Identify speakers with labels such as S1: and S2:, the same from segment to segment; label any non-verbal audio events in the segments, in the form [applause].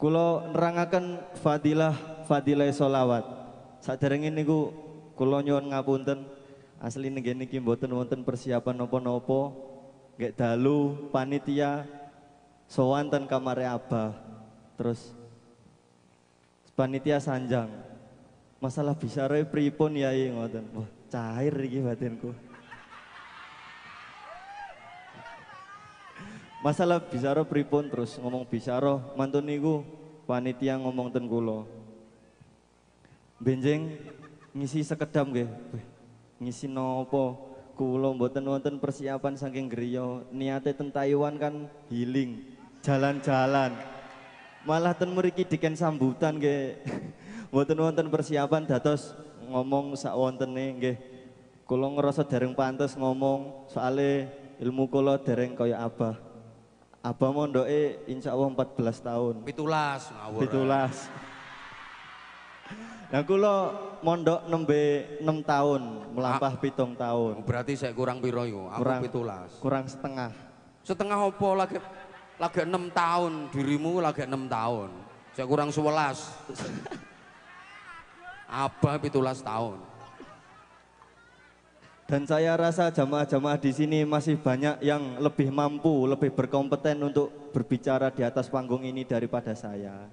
S1: Kulo nerangaken fadilah fadilah solawat. ini niku kulo nyuwun ngapunten. Asli nggih niki mboten wonten persiapan nopo nopo, Gak dalu panitia sowan ten kamare apa, Terus panitia sanjang. Masalah bisa repri pun yai ngoten. Wah, cair iki batinku. Masalah bisaroh pripun terus ngomong bisaroh mantun niku panitia ngomong ten kula. Benjing ngisi sekedam nggih. Ngisi nopo? Kula mboten wonten persiapan saking griya. Niate ten Taiwan kan healing, jalan-jalan. Malah ten mriki diken sambutan nggih. [laughs] Mboten wonten persiapan dados ngomong sak wontene nggih. Kula ngerasa dereng pantes ngomong soale ilmu kula dereng kaya abah. Abah mondoke insya Allah 14 tahun.
S2: Pitulas ngawur. Pitulas.
S1: Nah kula mondok
S2: nembe 6 tahun, melampah ah. pitung tahun. Oh, berarti saya kurang piro iku? Aku kurang, pitulas. Kurang setengah. Setengah opo lagi lagi 6 tahun, dirimu lagi 6 tahun. Saya kurang 11. [laughs] Abah pitulas tahun.
S1: Dan saya rasa jamaah-jamaah di sini masih banyak yang lebih mampu, lebih berkompeten untuk berbicara di atas panggung ini daripada saya.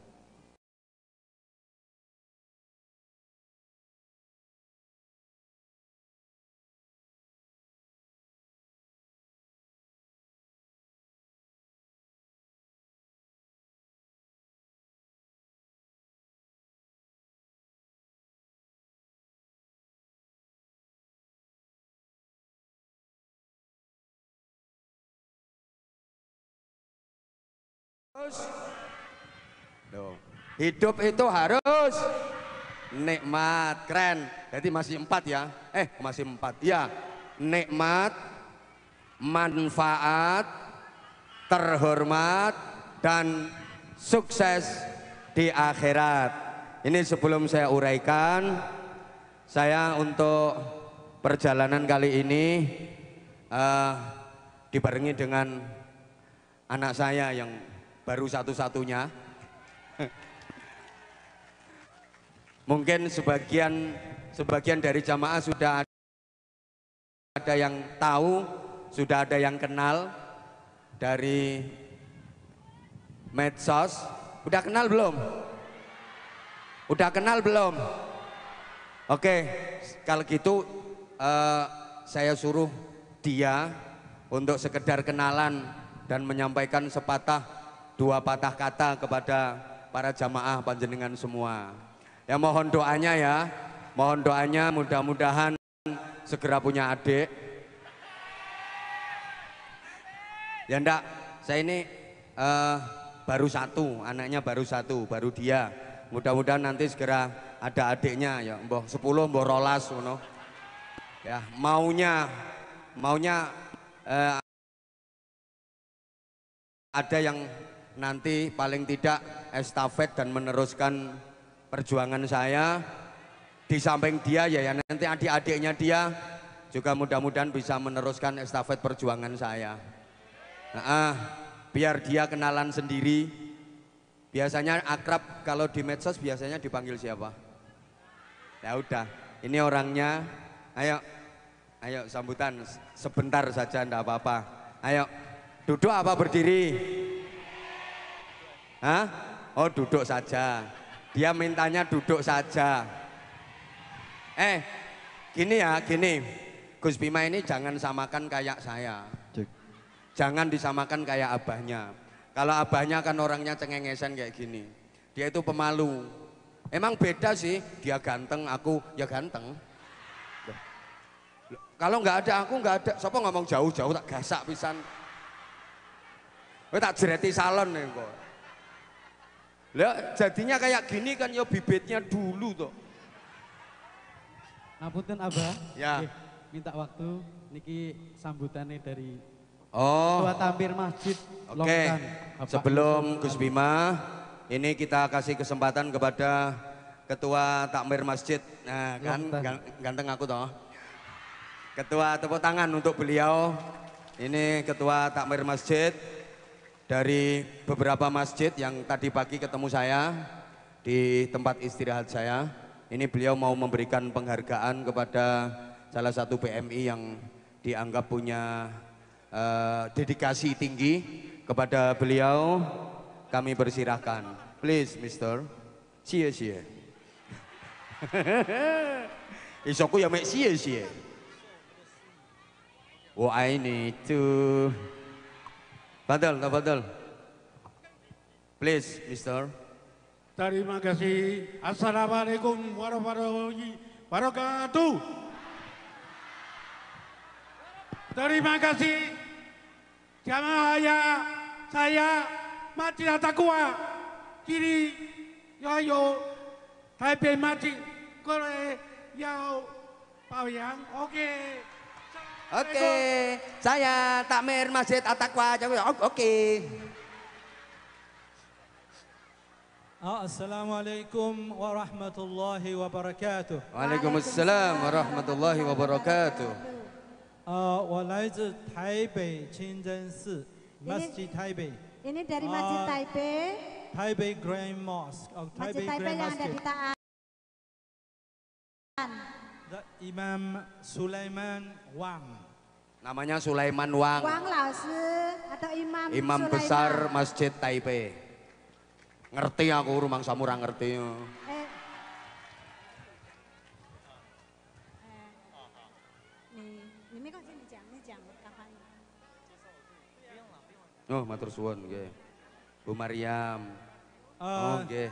S3: harus
S2: Duh. Hidup itu harus nikmat, keren. Jadi masih empat ya. Eh, masih empat. Ya, nikmat, manfaat, terhormat, dan sukses di akhirat. Ini sebelum saya uraikan, saya untuk perjalanan kali ini uh, dibarengi dengan anak saya yang baru satu-satunya. Mungkin sebagian sebagian dari jamaah sudah ada yang tahu, sudah ada yang kenal dari medsos. Udah kenal belum? Udah kenal belum? Oke, kalau gitu uh, saya suruh dia untuk sekedar kenalan dan menyampaikan sepatah dua patah kata kepada para jamaah panjenengan semua. Ya mohon doanya ya, mohon doanya mudah-mudahan segera punya adik. Ya ndak, saya ini uh, baru satu, anaknya baru satu, baru dia. Mudah-mudahan nanti segera ada adiknya ya, mbah sepuluh, mbah rolas, uno. Ya maunya, maunya uh, ada yang nanti paling tidak estafet dan meneruskan perjuangan saya di samping dia ya, ya nanti adik-adiknya dia juga mudah-mudahan bisa meneruskan estafet perjuangan saya nah, ah, biar dia kenalan sendiri biasanya akrab kalau di medsos biasanya dipanggil siapa ya udah ini orangnya ayo ayo sambutan sebentar saja ndak apa-apa ayo duduk apa berdiri Hah? Oh duduk saja. Dia mintanya duduk saja. Eh, gini ya, gini. Gus Bima ini jangan samakan kayak saya. Cik. Jangan disamakan kayak abahnya. Kalau abahnya kan orangnya cengengesan kayak gini. Dia itu pemalu. Emang beda sih, dia ganteng, aku ya ganteng. Kalau nggak ada aku nggak ada, siapa ngomong jauh-jauh tak gasak pisan. Kowe tak jereti salon nih kok. Lah jadinya kayak gini kan ya bibitnya dulu toh. Ngapunten Abah. Ya. Eh, minta waktu niki sambutannya dari Oh. Tua Tampir Masjid Oke. Okay. Sebelum Gus Bima, ini kita kasih kesempatan kepada Ketua Takmir Masjid. Nah, iya, kan ganteng aku toh. Ketua tepuk tangan untuk beliau. Ini Ketua Takmir Masjid dari beberapa masjid yang tadi pagi ketemu saya di tempat istirahat saya. Ini beliau mau memberikan penghargaan kepada salah satu PMI yang dianggap punya uh, dedikasi tinggi kepada beliau. Kami bersirahkan. Please, Mister. Sia sia. [laughs] Isoku ya mek sia sia. Oh, I need to tak tafadhal. Please, Mister. Terima kasih. Assalamualaikum warahmatullahi wabarakatuh. Terima kasih. Jamaah saya Madinah Takwa
S3: kiri yayo Taipei Madinah Korea Yao
S4: Bao Yang. Oke. Okay.
S2: Oke, saya Takmir Masjid Atakwa. Oke. Okay.
S3: Ah, assalamualaikum warahmatullahi wabarakatuh. Waalaikumsalam warahmatullahi wabarakatuh. Uh, Masjid Taipei.
S4: Ini dari Masjid Taipei.
S3: Taipei Grand Mosque. Masjid Taipei yang ada di
S4: Taan.
S2: The
S3: Imam Sulaiman Wang.
S2: Namanya Sulaiman Wang. Wang
S4: Lasi atau Imam Imam Sulaiman. besar
S2: Masjid Taipei. Ngerti aku rumang samura ngerti. Eh. eh. Oh, matur suwun nggih. Bu Maryam. Uh, oh, nggih.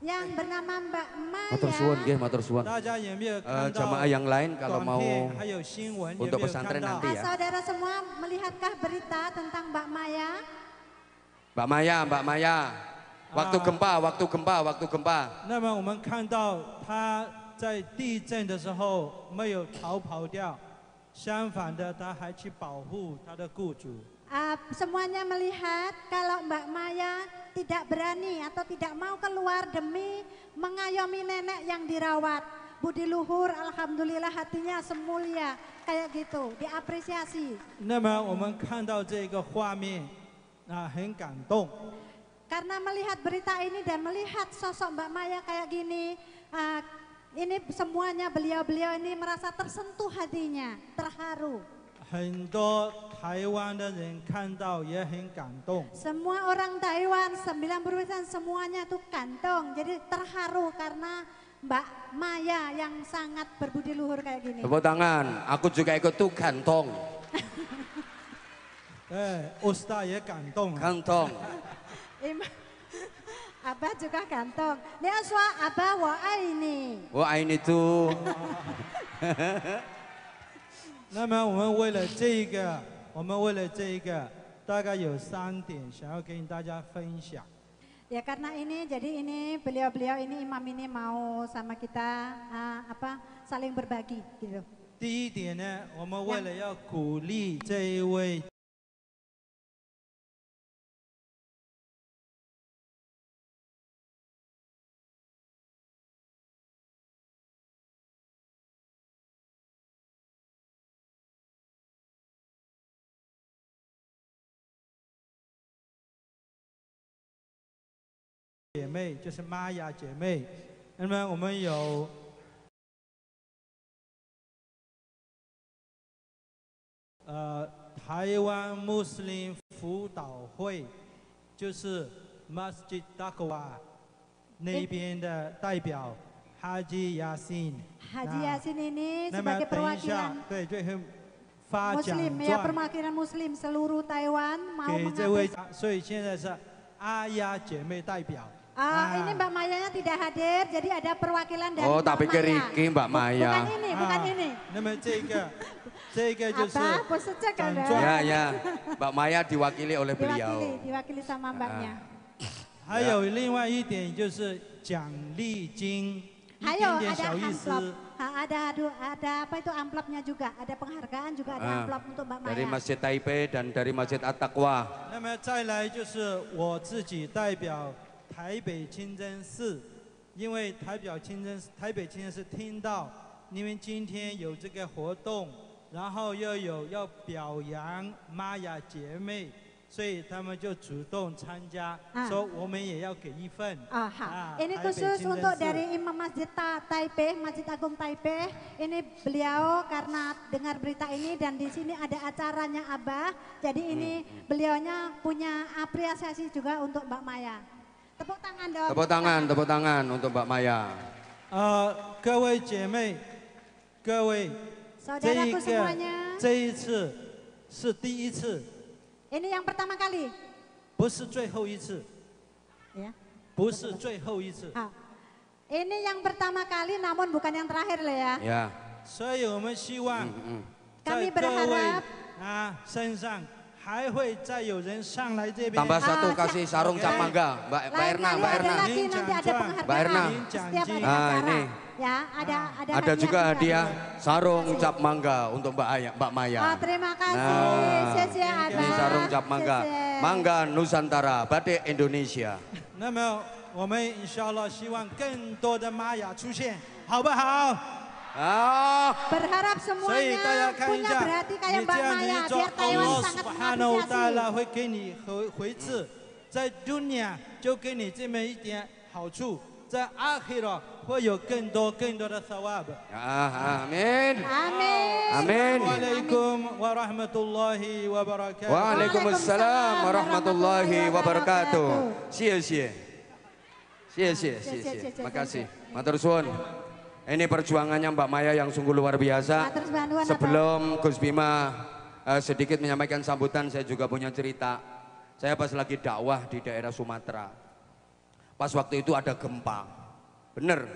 S4: Yang bernama Mbak Maya.
S2: Matur suwun nggih, matur suwun. Uh, jamaah yang lain kalau mau untuk pesantren nanti ya. Nah,
S4: saudara semua melihatkah berita tentang Mbak Maya?
S2: Mbak Maya, Mbak Maya. Waktu ah. gempa, waktu gempa, waktu gempa. 那么我们看到她在
S3: 地震的时候没有逃跑掉，相反的，她还去保护她的雇主。
S4: uh, semuanya melihat kalau Mbak Maya tidak berani atau tidak mau keluar demi mengayomi nenek yang dirawat. Budi luhur, alhamdulillah hatinya semulia kayak gitu, diapresiasi. Karena melihat berita ini dan melihat sosok Mbak Maya kayak gini, uh, ini semuanya beliau-beliau ini merasa tersentuh hatinya, terharu. Semua orang Taiwan 90% semuanya tuh kantong. Jadi terharu karena Mbak Maya yang sangat berbudi luhur kayak gini. Tepuk
S2: tangan, aku juga ikut tuh kantong. [laughs] eh, Usta ya kantong. Kantong.
S4: [laughs] [laughs] Abah juga kantong. Dia aswa Abah wa ini.
S3: Wa ini tuh. 那么我们为了这个，我们为了这个，大概有三点想要跟大家分享。
S4: Ya karena ini jadi ini beliau-beliau ini imam ini mau sama kita uh, apa saling berbagi gitu. 第
S3: 一点呢，我们为了要鼓励这一位姐妹就是玛雅姐妹。那么我们有呃台湾穆斯林辅导会，就是 Masjid Dakwa 那边的代表 Haji Yasin。
S4: Haji Yasin，印尼。那么等一下，
S3: 对，最后发讲话。Muslim，ya
S4: perwakilan Muslim seluruh Taiwan mau mengatakan。
S3: 所以现在是阿雅姐妹代表。
S4: Uh, Ini Mbak Mayanya tidak hadir, jadi ada perwakilan dari Oh, tapi ke Riki
S3: Mbak Maya.
S2: Bukan
S4: ini, bukan ah. ini.
S3: Nama Cika. Cika Jose. Apa?
S4: Bos Cika kan? Ya, ya.
S2: Mbak Maya diwakili oleh diwakili, beliau. Diwakili,
S4: diwakili sama ah. Mbaknya. Ah.
S3: 还有另外一点就是奖励金，
S4: 还有 ada amplop, ada ada apa itu amplopnya juga, ada penghargaan juga ada amplop untuk Mbak Maya. Dari
S2: Masjid Taipei dan dari Masjid At-Taqwa.
S3: 那么再来就是我自己代表台北清真寺，因为台表清真台北清真寺听到你们今天有这个活动，然后又有要表扬玛雅姐妹。所以他们就主动参加，说我们也要给一份。
S4: Ah, khusus untuk dari Imam Masjid Taipei, Masjid Agung Taipei. Ini beliau karena dengar berita ini dan di sini ada acaranya Abah. Jadi ini hmm, hmm. beliaunya punya apresiasi juga untuk Mbak Maya. Tepuk tangan dong. Tepuk tangan,
S2: tepuk tangan untuk Mbak Maya. Uh,
S4: Ini yang pertama kali.
S3: 不是最后一次。
S4: Ya. ini yang pertama kali namun bukan yang terakhir lah ya. Ya. kami berharap
S3: 啊身上。Tambah ah, satu kasih sarung cap
S2: mangga, Mbak Mbak Erna, Mbak Erna. Lagi, nanti ada Mbak Erna. ada
S3: nah, ini.
S4: Ya, ada ada, ada juga hadiah
S2: sarung cap mangga untuk Mbak Ayah, Mbak Maya. Oh,
S4: terima kasih. Nah, ini sarung
S2: cap mangga. Mangga Nusantara, batik Indonesia.
S3: Nah, 我们 insya Allah 希望更多的玛雅出现，好不好？Ah.
S4: Berharap semuanya punya berhati kayak Mbak Maya biar Taiwan sangat mengapresiasi.
S3: dunia warahmatullahi
S2: warahmatullahi kasih. Terima kasih. Ini perjuangannya Mbak Maya yang sungguh luar biasa.
S4: Nah, Sebelum
S2: Gus Bima uh, sedikit menyampaikan sambutan, saya juga punya cerita. Saya pas lagi dakwah di daerah Sumatera. Pas waktu itu ada gempa. Bener.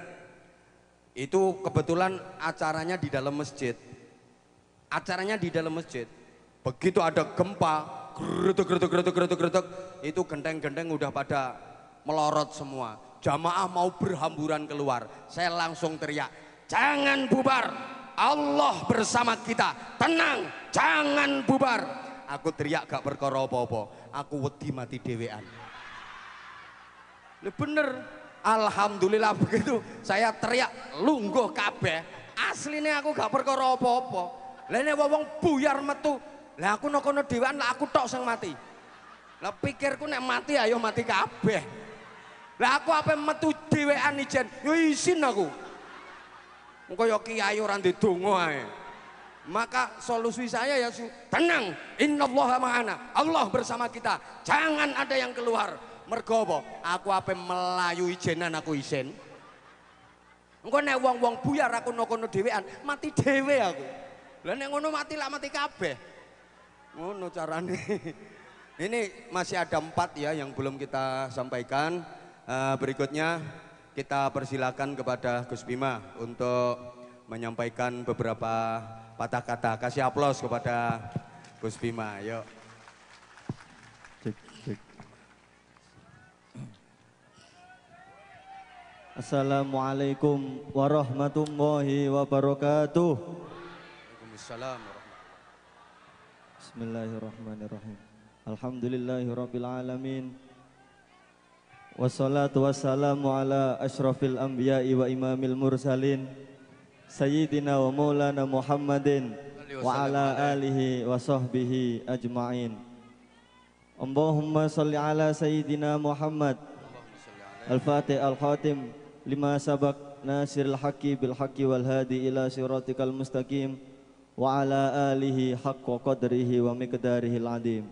S2: Itu kebetulan acaranya di dalam masjid. Acaranya di dalam masjid. Begitu ada gempa, gerutuk-gerutuk-gerutuk-gerutuk-gerutuk, itu genteng-genteng udah pada melorot semua. Jamaah mau berhamburan keluar. Saya langsung teriak, jangan bubar. Allah bersama kita. Tenang, jangan bubar. Aku teriak gak perkara apa-apa. Aku wedi mati dewean. Bener, Alhamdulillah [laughs] begitu. Saya teriak lungguh kabeh. Aslinya aku gak perkara apa-apa. Lainnya wong buyar metu. Lah aku nokono dewan lah aku tok sang mati. Lah pikirku nek mati ayo mati kabeh. Lah aku apa metu dhewean ijen, yo ya izin aku. Engko yo ya kiai ora ndedonga ae. Maka solusi saya ya tenang, innallaha ma'ana. Allah bersama kita. Jangan ada yang keluar. Mergo apa? Aku apa melayu ijenan aku izin. Engko nek wong-wong buyar aku nokono dhewean, mati dhewe aku. Lah nek ngono mati lah mati kabeh. Ngono carane. [laughs] Ini masih ada empat ya yang belum kita sampaikan. Uh, berikutnya kita persilakan kepada Gus Bima untuk menyampaikan beberapa patah kata. Kasih aplaus kepada Gus Bima. Yuk.
S1: Cik, cik. Assalamualaikum warahmatullahi wabarakatuh.
S5: Waalaikumsalam warahmatullahi
S1: Bismillahirrahmanirrahim. Alhamdulillahirrahmanirrahim. Wassalatu wassalamu ala ashrafil anbiya'i wa imamil mursalin Sayyidina wa maulana Muhammadin wa ala alihi wa sahbihi ajma'in Allahumma salli ala Sayyidina Muhammad Al-Fatih Al-Khatim lima sabak nasiril haqqi bil haqqi wal hadi ila siratikal mustaqim wa ala alihi haqqa qadrihi wa miqdarihil adim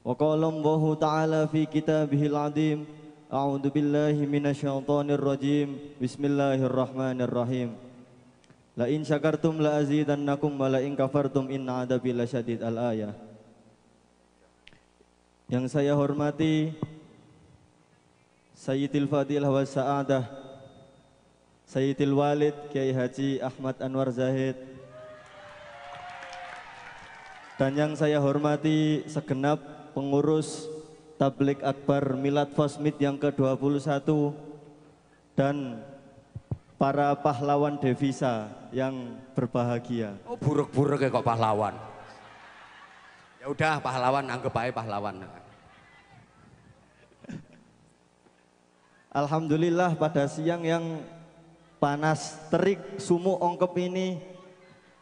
S1: wa qala ta'ala fi kitabihil adim أعوذ بالله من الشيطان الرجيم بسم الله الرحمن الرحيم لئن شكرتم لأزيدنكم ولئن كفرتم إن عذابي لشديد الآية Yang saya hormati Sayyidil Fadilah wa Sa'adah Sayyidil Walid Kiai Haji Ahmad Anwar Zahid Dan yang saya hormati segenap pengurus Tablik Akbar Milad Fosmit yang ke-21 dan para pahlawan devisa yang berbahagia. Oh buruk-buruk ya kok pahlawan.
S2: Ya udah pahlawan anggap aja pahlawan.
S1: Alhamdulillah pada siang yang panas terik sumu ongkep ini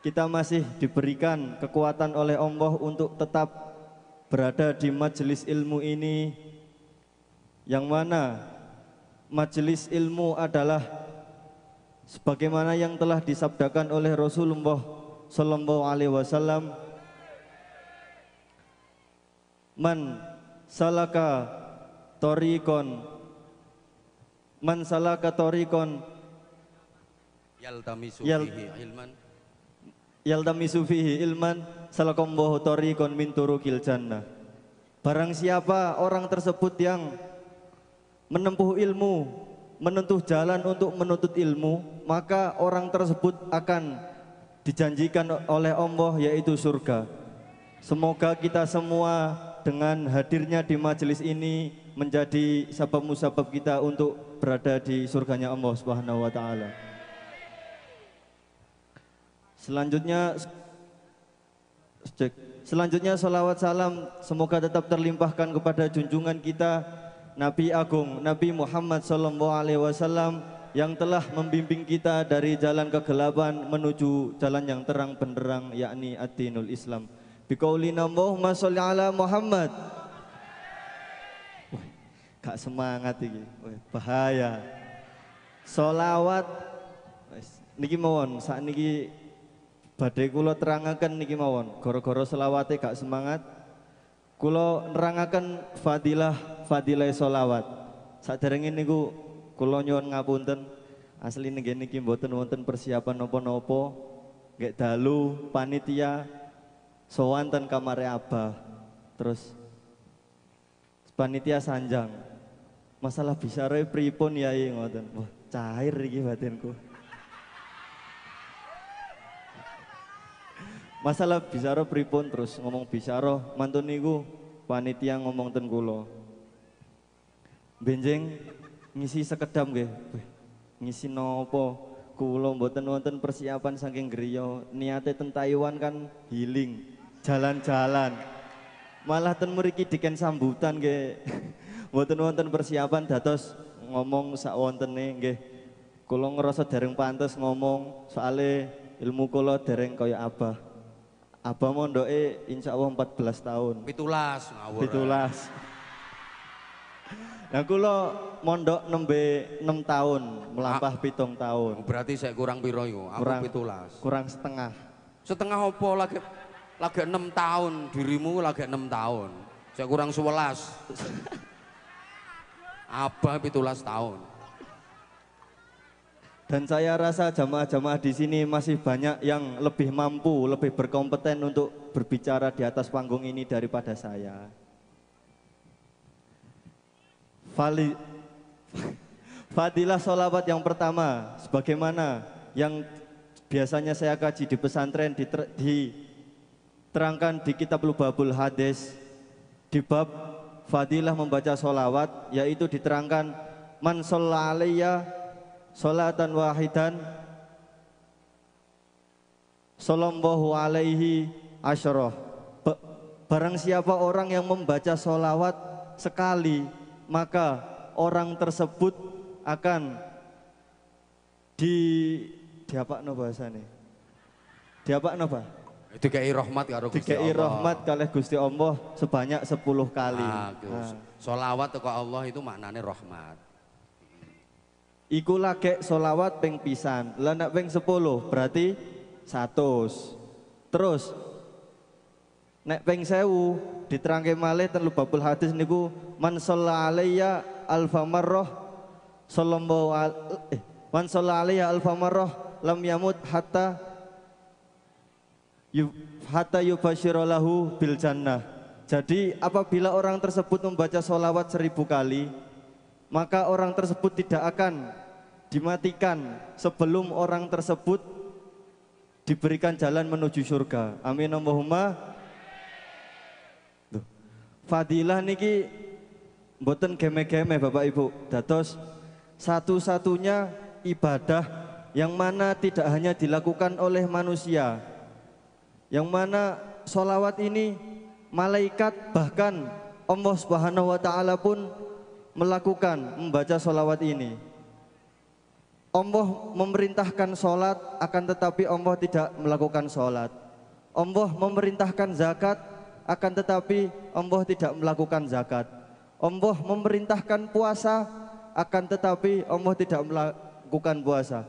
S1: kita masih diberikan kekuatan oleh Allah untuk tetap berada di majelis ilmu ini yang mana majelis ilmu adalah sebagaimana yang telah disabdakan oleh Rasulullah sallallahu alaihi wasallam man salaka torikon man salaka torikon
S2: yaltamisu fihi ilman
S1: yaltamisu fihi ilman salakambahu tariqan kon minturu kiljana. Barang siapa orang tersebut yang menempuh ilmu, menentuh jalan untuk menuntut ilmu, maka orang tersebut akan dijanjikan oleh Allah yaitu surga. Semoga kita semua dengan hadirnya di majelis ini menjadi sabab-musabab kita untuk berada di surganya Allah Subhanahu wa taala. Selanjutnya Selanjutnya salawat salam semoga tetap terlimpahkan kepada junjungan kita Nabi Agung Nabi Muhammad Sallallahu Alaihi Wasallam yang telah membimbing kita dari jalan kegelapan menuju jalan yang terang benderang yakni ad-dinul Islam. Bikaulina Allahumma sholli ala Muhammad. Wah, gak semangat ini, Wah, bahaya. Solawat, niki mohon, saat niki Badai kulo terangkan niki mawon, goro-goro selawate kak semangat. Kulo nerangaken fadilah fadilah solawat. ingin niku kulo nyuwun ngapunten. Asli niki niki mboten wonten persiapan nopo-nopo, Gak dalu panitia sowan ten kamare apa, Terus panitia sanjang. Masalah bisa bisare ya yai ngoten. Wah, cair niki batinku. masalah bisaroh pripun terus ngomong bisaroh mantun niku panitia ngomong ten kula benjing ngisi sekedam nggih ngisi nopo kula mboten wonten persiapan saking griya niate ten Taiwan kan healing jalan-jalan malah ten mriki diken sambutan nggih [laughs] mboten wonten persiapan dados ngomong sak wontene nggih kula ngerasa dereng pantes ngomong soale ilmu kula dereng kaya abah Abah mondoke insya Allah 14 tahun.
S2: Pitulas ngawur. Pitulas.
S1: Nah kula mondok nembe 6 tahun, melampah ah. pitung tahun. Oh, berarti saya kurang piro yo? Aku kurang,
S2: pitulas. Kurang setengah. Setengah opo lagi lagi 6 tahun, dirimu lagi 6 tahun. Saya kurang 11. [laughs] Abah pitulas tahun. Dan saya rasa jamaah-jamaah di
S1: sini masih banyak yang lebih mampu, lebih berkompeten untuk berbicara di atas panggung ini daripada saya. Fali, [laughs] Fadilah sholawat yang pertama, sebagaimana yang biasanya saya kaji di pesantren, diter, diterangkan di kitab Lubabul Hadis di bab Fadilah membaca sholawat, yaitu diterangkan, Man sholalaya Salatan wahidan Sallallahu alaihi asyarah Barang siapa orang yang membaca solawat sekali Maka orang tersebut akan di diapa no bahasane diapa no bah
S2: dikai rahmat karo Gusti Allah dikai rahmat kalih
S1: Gusti Allah sebanyak 10 kali ah, nah.
S2: solawat ke Allah itu maknanya rahmat
S1: Iku lagi solawat ping pisan. Lah nek sepuluh berarti satu. Terus nek ping 1000 diterangke malih ten babul hadis niku man alayya alfa marrah sallallahu eh man alayya alfa marrah lam yamut hatta yub, hatta yubashiralahu bil jannah. Jadi apabila orang tersebut membaca solawat seribu kali maka orang tersebut tidak akan dimatikan sebelum orang tersebut diberikan jalan menuju surga. Amin Allahumma. Fadilah niki mboten geme-geme Bapak Ibu. Dados satu-satunya ibadah yang mana tidak hanya dilakukan oleh manusia. Yang mana solawat ini malaikat bahkan Allah Subhanahu wa taala pun melakukan membaca sholawat ini. Allah memerintahkan sholat akan tetapi Allah tidak melakukan sholat. Allah memerintahkan zakat akan tetapi Allah tidak melakukan zakat. Allah memerintahkan puasa akan tetapi Allah tidak melakukan puasa.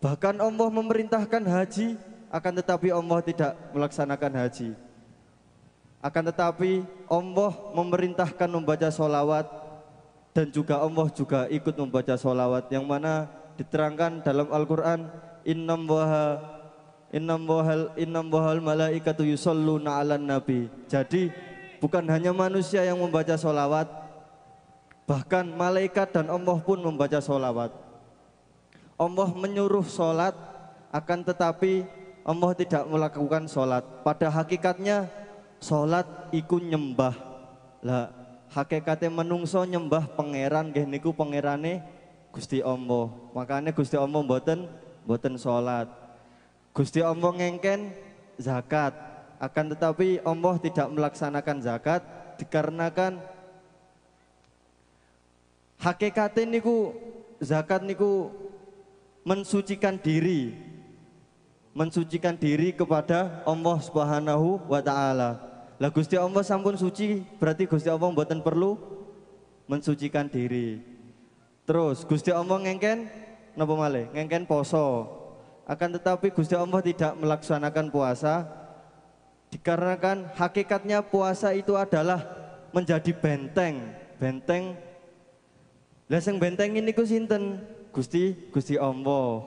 S1: Bahkan Allah memerintahkan haji akan tetapi Allah tidak melaksanakan haji. Akan tetapi Allah memerintahkan membaca sholawat dan juga Allah juga ikut membaca sholawat yang mana diterangkan dalam Al-Quran innam waha innam wahal innam wahal malaikatu yusalluna naalan nabi jadi bukan hanya manusia yang membaca sholawat bahkan malaikat dan Allah pun membaca sholawat Allah menyuruh sholat akan tetapi Allah tidak melakukan sholat pada hakikatnya sholat ikut nyembah lah hakikate menungso nyembah pangeran nggih niku pangerane Gusti Ombo, Makanya Gusti Ombo mboten mboten salat. Gusti Ombo ngengken zakat. Akan tetapi Ombo tidak melaksanakan zakat dikarenakan hakikate niku zakat niku mensucikan diri mensucikan diri kepada Allah Subhanahu wa taala. Lah Gusti Allah sampun suci, berarti Gusti Allah mboten perlu mensucikan diri. Terus Gusti Allah ngengken napa male Ngengken poso. Akan tetapi Gusti Allah tidak melaksanakan puasa dikarenakan hakikatnya puasa itu adalah menjadi benteng, benteng. Lah sing benteng ini kusinten sinten? Gusti Gusti Allah.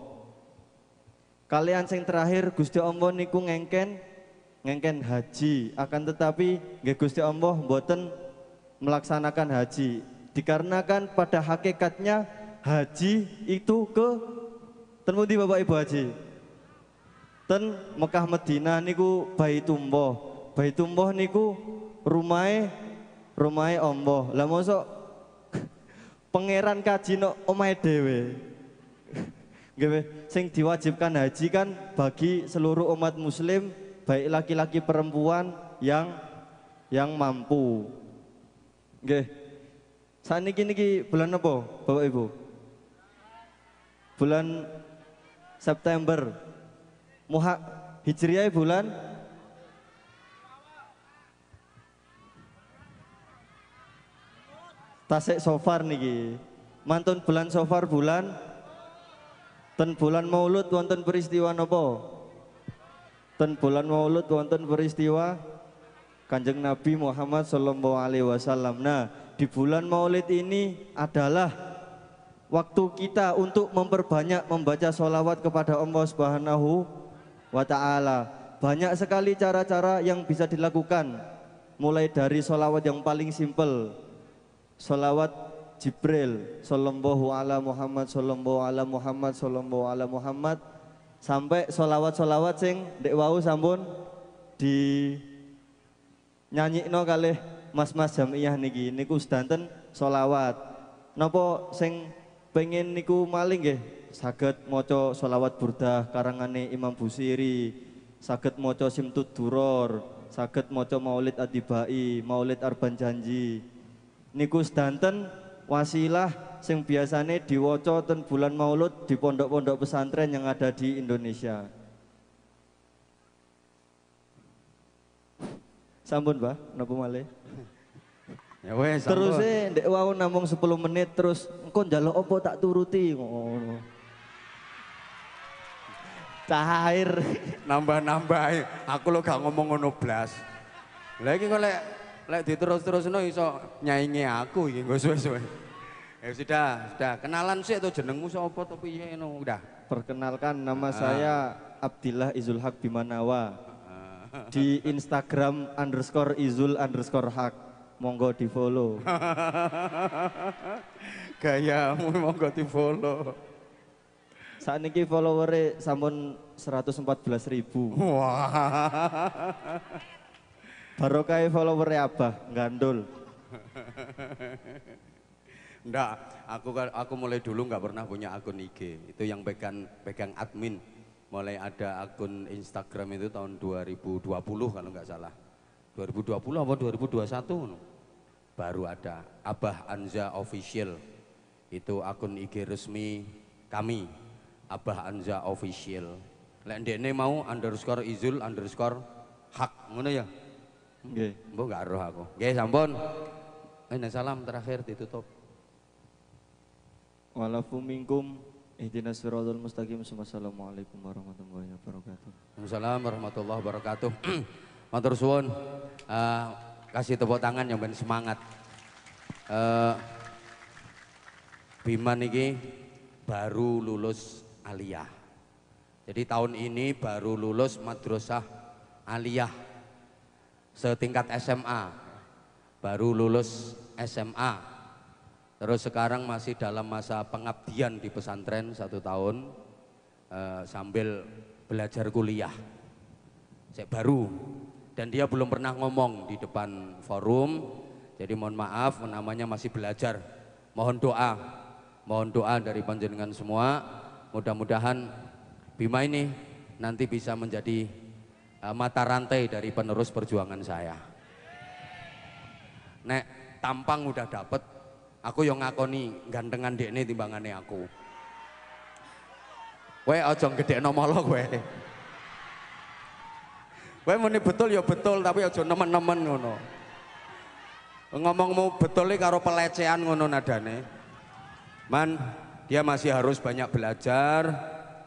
S1: Kalian sing terakhir Gusti Allah niku ngengken ngengken haji akan tetapi nggih Gusti Allah mboten melaksanakan haji dikarenakan pada hakikatnya haji itu ke tenpundi Bapak Ibu Haji ten Mekah Madinah niku Baitullah Baitullah niku rumai, rumai Allah lah mosok [laughs] pangeran kaji nok omahe dhewe [laughs] nggih sing diwajibkan haji kan bagi seluruh umat muslim baik laki-laki perempuan yang yang mampu. saat ini niki bulan apa, Bapak Ibu? Bulan September. Muha Hijriah bulan Tasik Sofar niki. Mantun bulan Sofar bulan ten bulan Maulud wonten peristiwa napa? ten bulan Maulud wonten peristiwa Kanjeng Nabi Muhammad SAW. alaihi wasallam. Nah, di bulan Maulid ini adalah waktu kita untuk memperbanyak membaca sholawat kepada Allah Subhanahu wa taala. Banyak sekali cara-cara yang bisa dilakukan. Mulai dari sholawat yang paling simpel. Sholawat Jibril sallallahu ala Muhammad sallallahu ala Muhammad sallallahu ala Muhammad sampai solawat-solawat sing dek wau sampun di nyanyi no kali mas-mas jamiyah niki niku sedanten solawat nopo sing pengen niku maling gih saged moco solawat burdah karangane Imam Busiri saged moco simtud duror saged moco maulid adibai maulid arban janji niku sedanten wasilah sing biasane diwaca ten bulan Maulud di pondok-pondok pesantren yang ada di Indonesia. Sampun, Pak. Napa male? Ya wes. Terus e ndek wau namung 10 menit terus engko njaluk opo tak turuti ngono.
S2: Cair Nambah-nambah aku lo gak ngomong ngono blas. Lah iki kok lek lek diterus-terusno iso nyaingi aku iki nggo suwe-suwe. Ya sudah, sudah. Kenalan sih atau jenengmu siapa tapi piye no. Udah. Perkenalkan nama ah. saya
S1: Abdillah Izul Haq Bimanawa. Ah. Di Instagram underscore Izul underscore Haq. Monggo di follow.
S2: [laughs]
S1: Gayamu monggo di follow. Saat ini followernya sampun 114 ribu. Wah. baru [laughs] Barokai
S2: followernya apa gandul. [laughs] Enggak, aku aku mulai dulu nggak pernah punya akun IG. Itu yang pegang pegang admin. Mulai ada akun Instagram itu tahun 2020 kalau nggak salah. 2020 apa 2021 baru ada Abah Anza Official. Itu akun IG resmi kami. Abah Anza Official. Lek ndekne mau underscore izul underscore hak mana ya? Nggih. Mbok roh aku. Nggih, sampun. Eh, salam terakhir ditutup
S1: walafu minkum ihdinas siratal mustaqim. Wassalamualaikum warahmatullahi
S2: wabarakatuh. Waalaikumsalam warahmatullahi wabarakatuh. [clears throat] Matur suwun. Uh, kasih tepuk tangan yang ben semangat. Uh, eh, Bima niki baru lulus aliyah. Jadi tahun ini baru lulus madrasah aliyah setingkat SMA. Baru lulus SMA. Terus sekarang masih dalam masa pengabdian di pesantren satu tahun eh, sambil belajar kuliah. Saya baru dan dia belum pernah ngomong di depan forum. Jadi mohon maaf namanya masih belajar. Mohon doa, mohon doa dari panjenengan semua. Mudah-mudahan Bima ini nanti bisa menjadi eh, mata rantai dari penerus perjuangan saya. Nek tampang udah dapet, Aku yang ngakoni gandengan ini timbangannya aku. Kowe aja gede molo gue Wae muni betul ya betul tapi ojo nemen-nemen ngono. Ngomongmu betul karo pelecehan ngono nadane. Man, dia masih harus banyak belajar,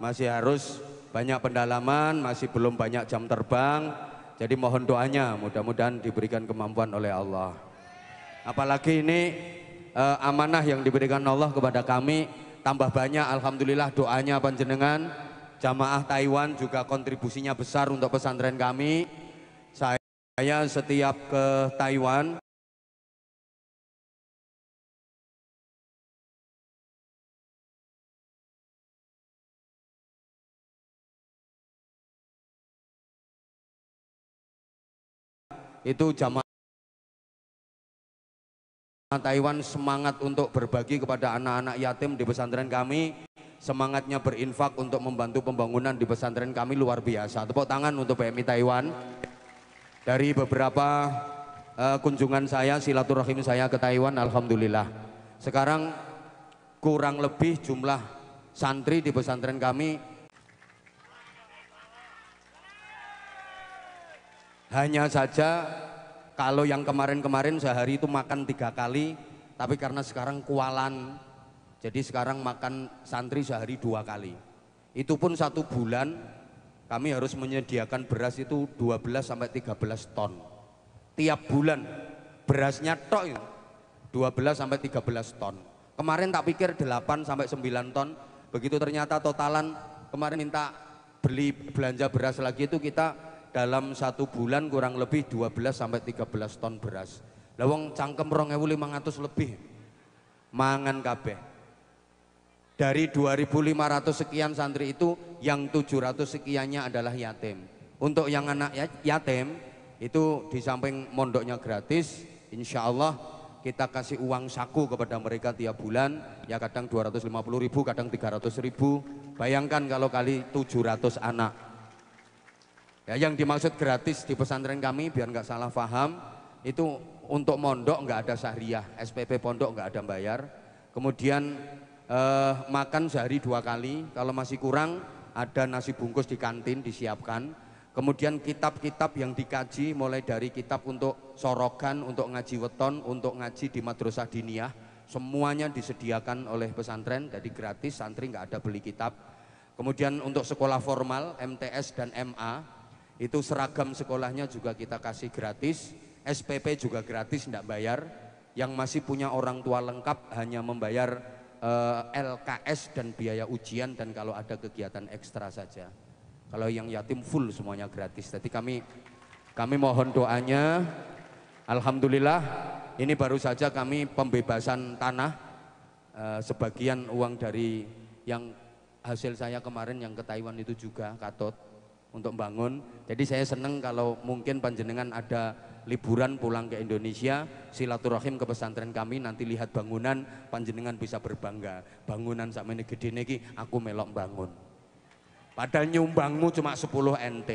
S2: masih harus banyak pendalaman, masih belum banyak jam terbang. Jadi mohon doanya mudah-mudahan diberikan kemampuan oleh Allah. Apalagi ini uh, amanah yang diberikan Allah kepada kami tambah banyak alhamdulillah doanya panjenengan jamaah Taiwan juga kontribusinya besar untuk pesantren kami saya setiap ke Taiwan
S3: itu jamaah
S2: Taiwan semangat untuk berbagi kepada anak-anak yatim di pesantren kami semangatnya berinfak untuk membantu pembangunan di pesantren kami luar biasa tepuk tangan untuk PMI Taiwan dari beberapa uh, kunjungan saya silaturahim saya ke Taiwan Alhamdulillah sekarang kurang lebih jumlah santri di pesantren kami hanya saja kalau yang kemarin-kemarin sehari itu makan tiga kali, tapi karena sekarang kualan, jadi sekarang makan santri sehari dua kali. Itu pun satu bulan kami harus menyediakan beras itu 12 sampai 13 ton. Tiap bulan berasnya tok 12 sampai 13 ton. Kemarin tak pikir 8 sampai 9 ton, begitu ternyata totalan kemarin minta beli belanja beras lagi itu kita dalam satu bulan kurang lebih 12 sampai 13 ton beras. Lawang wong cangkem 2500 lebih mangan kabeh. Dari 2500 sekian santri itu yang 700 sekiannya adalah yatim. Untuk yang anak ya, yatim itu di samping mondoknya gratis, insya Allah kita kasih uang saku kepada mereka tiap bulan ya kadang 250 ribu kadang 300 ribu bayangkan kalau kali 700 anak Ya, yang dimaksud gratis di pesantren kami biar nggak salah paham itu untuk mondok nggak ada syariah, SPP pondok nggak ada bayar. Kemudian eh, makan sehari dua kali, kalau masih kurang ada nasi bungkus di kantin disiapkan. Kemudian kitab-kitab yang dikaji mulai dari kitab untuk sorokan, untuk ngaji weton, untuk ngaji di madrasah diniyah semuanya disediakan oleh pesantren jadi gratis santri nggak ada beli kitab kemudian untuk sekolah formal MTS dan MA itu seragam sekolahnya juga kita kasih gratis, SPP juga gratis tidak bayar. Yang masih punya orang tua lengkap hanya membayar uh, eh, LKS dan biaya ujian dan kalau ada kegiatan ekstra saja. Kalau yang yatim full semuanya gratis. Jadi kami kami mohon doanya. Alhamdulillah ini baru saja kami pembebasan tanah uh, sebagian uang dari yang hasil saya kemarin yang ke Taiwan itu juga Katot untuk bangun. Jadi saya senang kalau mungkin panjenengan ada liburan pulang ke Indonesia, silaturahim ke pesantren kami, nanti lihat bangunan, panjenengan bisa berbangga. Bangunan sak ini gede ini, aku melok bangun. Padahal nyumbangmu cuma 10 NT.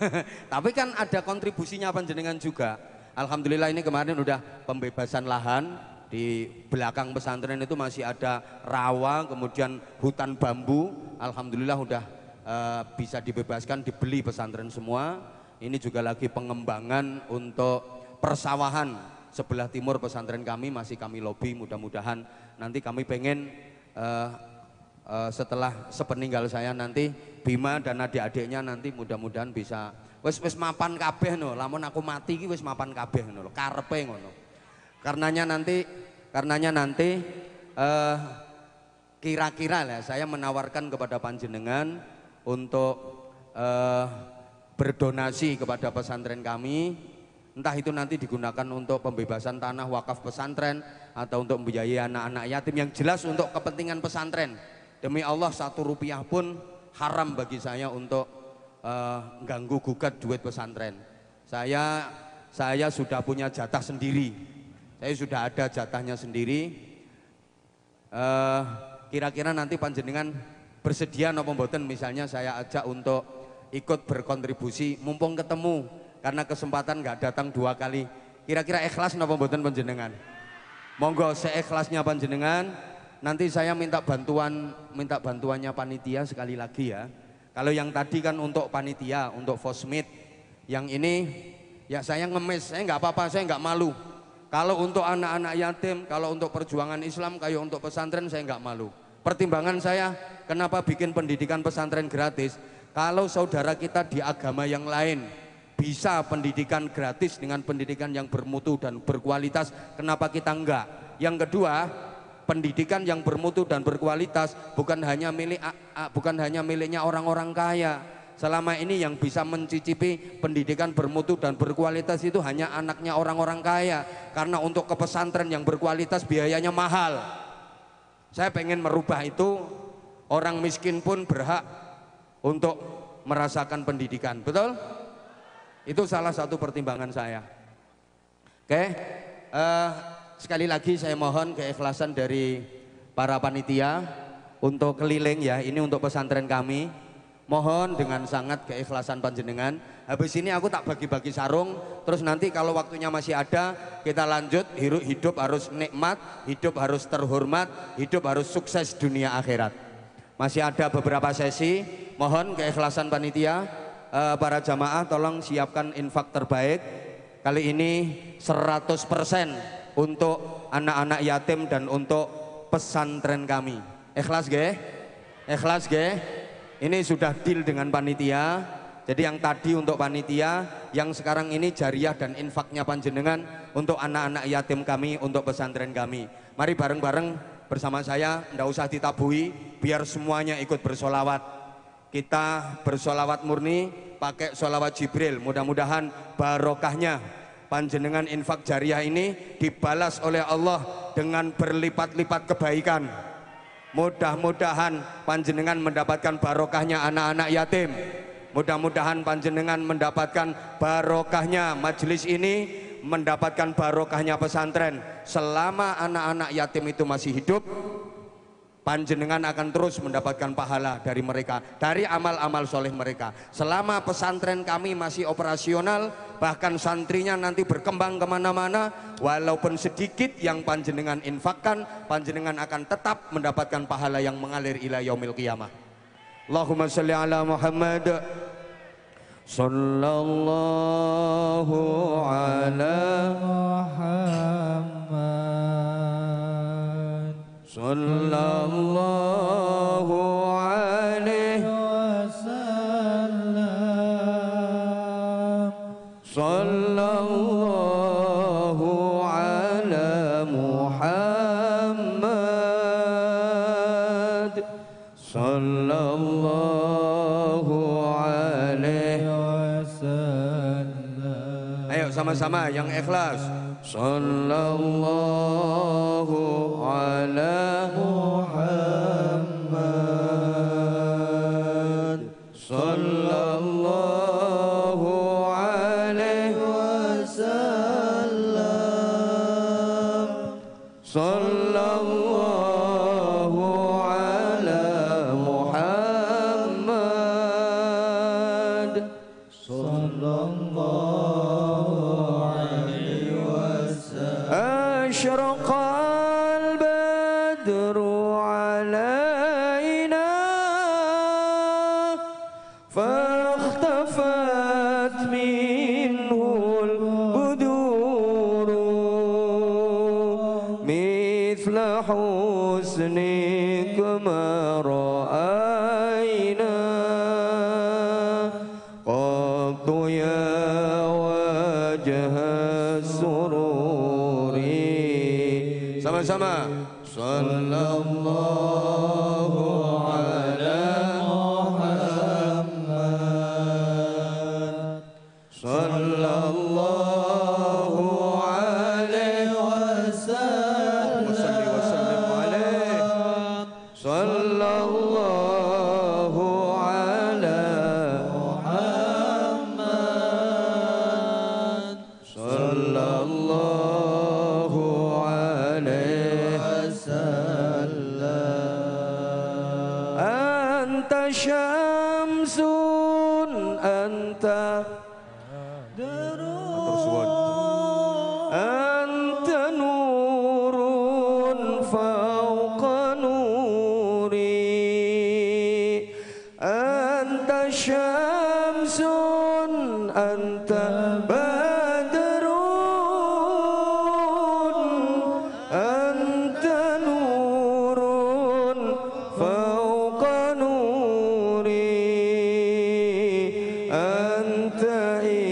S2: [laughs] Tapi kan ada kontribusinya panjenengan juga. Alhamdulillah ini kemarin udah pembebasan lahan, di belakang pesantren itu masih ada rawa, kemudian hutan bambu. Alhamdulillah udah Eh, bisa dibebaskan dibeli pesantren semua. Ini juga lagi pengembangan untuk persawahan sebelah timur pesantren kami masih kami lobby mudah-mudahan nanti kami pengen uh, uh, setelah sepeninggal saya nanti Bima dan adik-adiknya nanti mudah-mudahan bisa wes wes mapan kabeh no lamun aku mati ki wes mapan kabeh no karpe ngono karenanya nanti karenanya nanti uh, kira-kira lah saya menawarkan kepada panjenengan untuk uh, berdonasi kepada pesantren kami entah itu nanti digunakan untuk pembebasan tanah wakaf pesantren atau untuk membiayai anak-anak yatim yang jelas untuk kepentingan pesantren demi Allah satu rupiah pun haram bagi saya untuk uh, ganggu gugat duit pesantren saya saya sudah punya jatah sendiri saya sudah ada jatahnya sendiri eh, kira-kira uh, kira -kira nanti panjenengan bersedia nopo mboten misalnya saya ajak untuk ikut berkontribusi mumpung ketemu karena kesempatan nggak datang dua kali kira-kira ikhlas nopo mboten penjenengan monggo seikhlasnya Panjenengan nanti saya minta bantuan minta bantuannya panitia sekali lagi ya kalau yang tadi kan untuk panitia untuk fosmit yang ini ya saya ngemis saya nggak apa-apa saya nggak malu kalau untuk anak-anak yatim kalau untuk perjuangan Islam kayak untuk pesantren saya nggak malu Pertimbangan saya, kenapa bikin pendidikan pesantren gratis? Kalau saudara kita di agama yang lain bisa pendidikan gratis dengan pendidikan yang bermutu dan berkualitas, kenapa kita enggak? Yang kedua, pendidikan yang bermutu dan berkualitas bukan hanya milik bukan hanya miliknya orang-orang kaya. Selama ini yang bisa mencicipi pendidikan bermutu dan berkualitas itu hanya anaknya orang-orang kaya karena untuk ke pesantren yang berkualitas biayanya mahal. Saya pengen merubah itu orang miskin pun berhak untuk merasakan pendidikan, betul? Itu salah satu pertimbangan saya. Oke, uh, sekali lagi saya mohon keikhlasan dari para panitia untuk keliling ya, ini untuk pesantren kami. Mohon dengan sangat keikhlasan panjenengan Habis ini aku tak bagi-bagi sarung, terus nanti kalau waktunya masih ada, kita lanjut hidup, harus nikmat, hidup harus terhormat, hidup harus sukses dunia akhirat. Masih ada beberapa sesi, mohon keikhlasan panitia, eh, para jamaah tolong siapkan infak terbaik. Kali ini 100% untuk anak-anak yatim dan untuk pesantren kami. Ikhlas gak? Ikhlas gak? Ini sudah deal dengan panitia jadi yang tadi untuk panitia, yang sekarang ini jariah dan infaknya panjenengan untuk anak-anak yatim kami, untuk pesantren kami. Mari bareng-bareng bersama saya, ndak usah ditabui, biar semuanya ikut bersolawat. Kita bersolawat murni, pakai solawat Jibril. Mudah-mudahan barokahnya panjenengan infak jariah ini dibalas oleh Allah dengan berlipat-lipat kebaikan. Mudah-mudahan panjenengan mendapatkan barokahnya anak-anak yatim Mudah-mudahan panjenengan mendapatkan barokahnya majelis ini mendapatkan barokahnya pesantren selama anak-anak yatim itu masih hidup panjenengan akan terus mendapatkan pahala dari mereka dari amal-amal soleh mereka selama pesantren kami masih operasional bahkan santrinya nanti berkembang kemana-mana walaupun sedikit yang panjenengan infakkan panjenengan akan tetap mendapatkan pahala yang mengalir ila yaumil اللهم صل على محمد
S5: صلى الله على محمد صلى الله sama-sama yang ikhlas sallallahu alaihi أنت إيه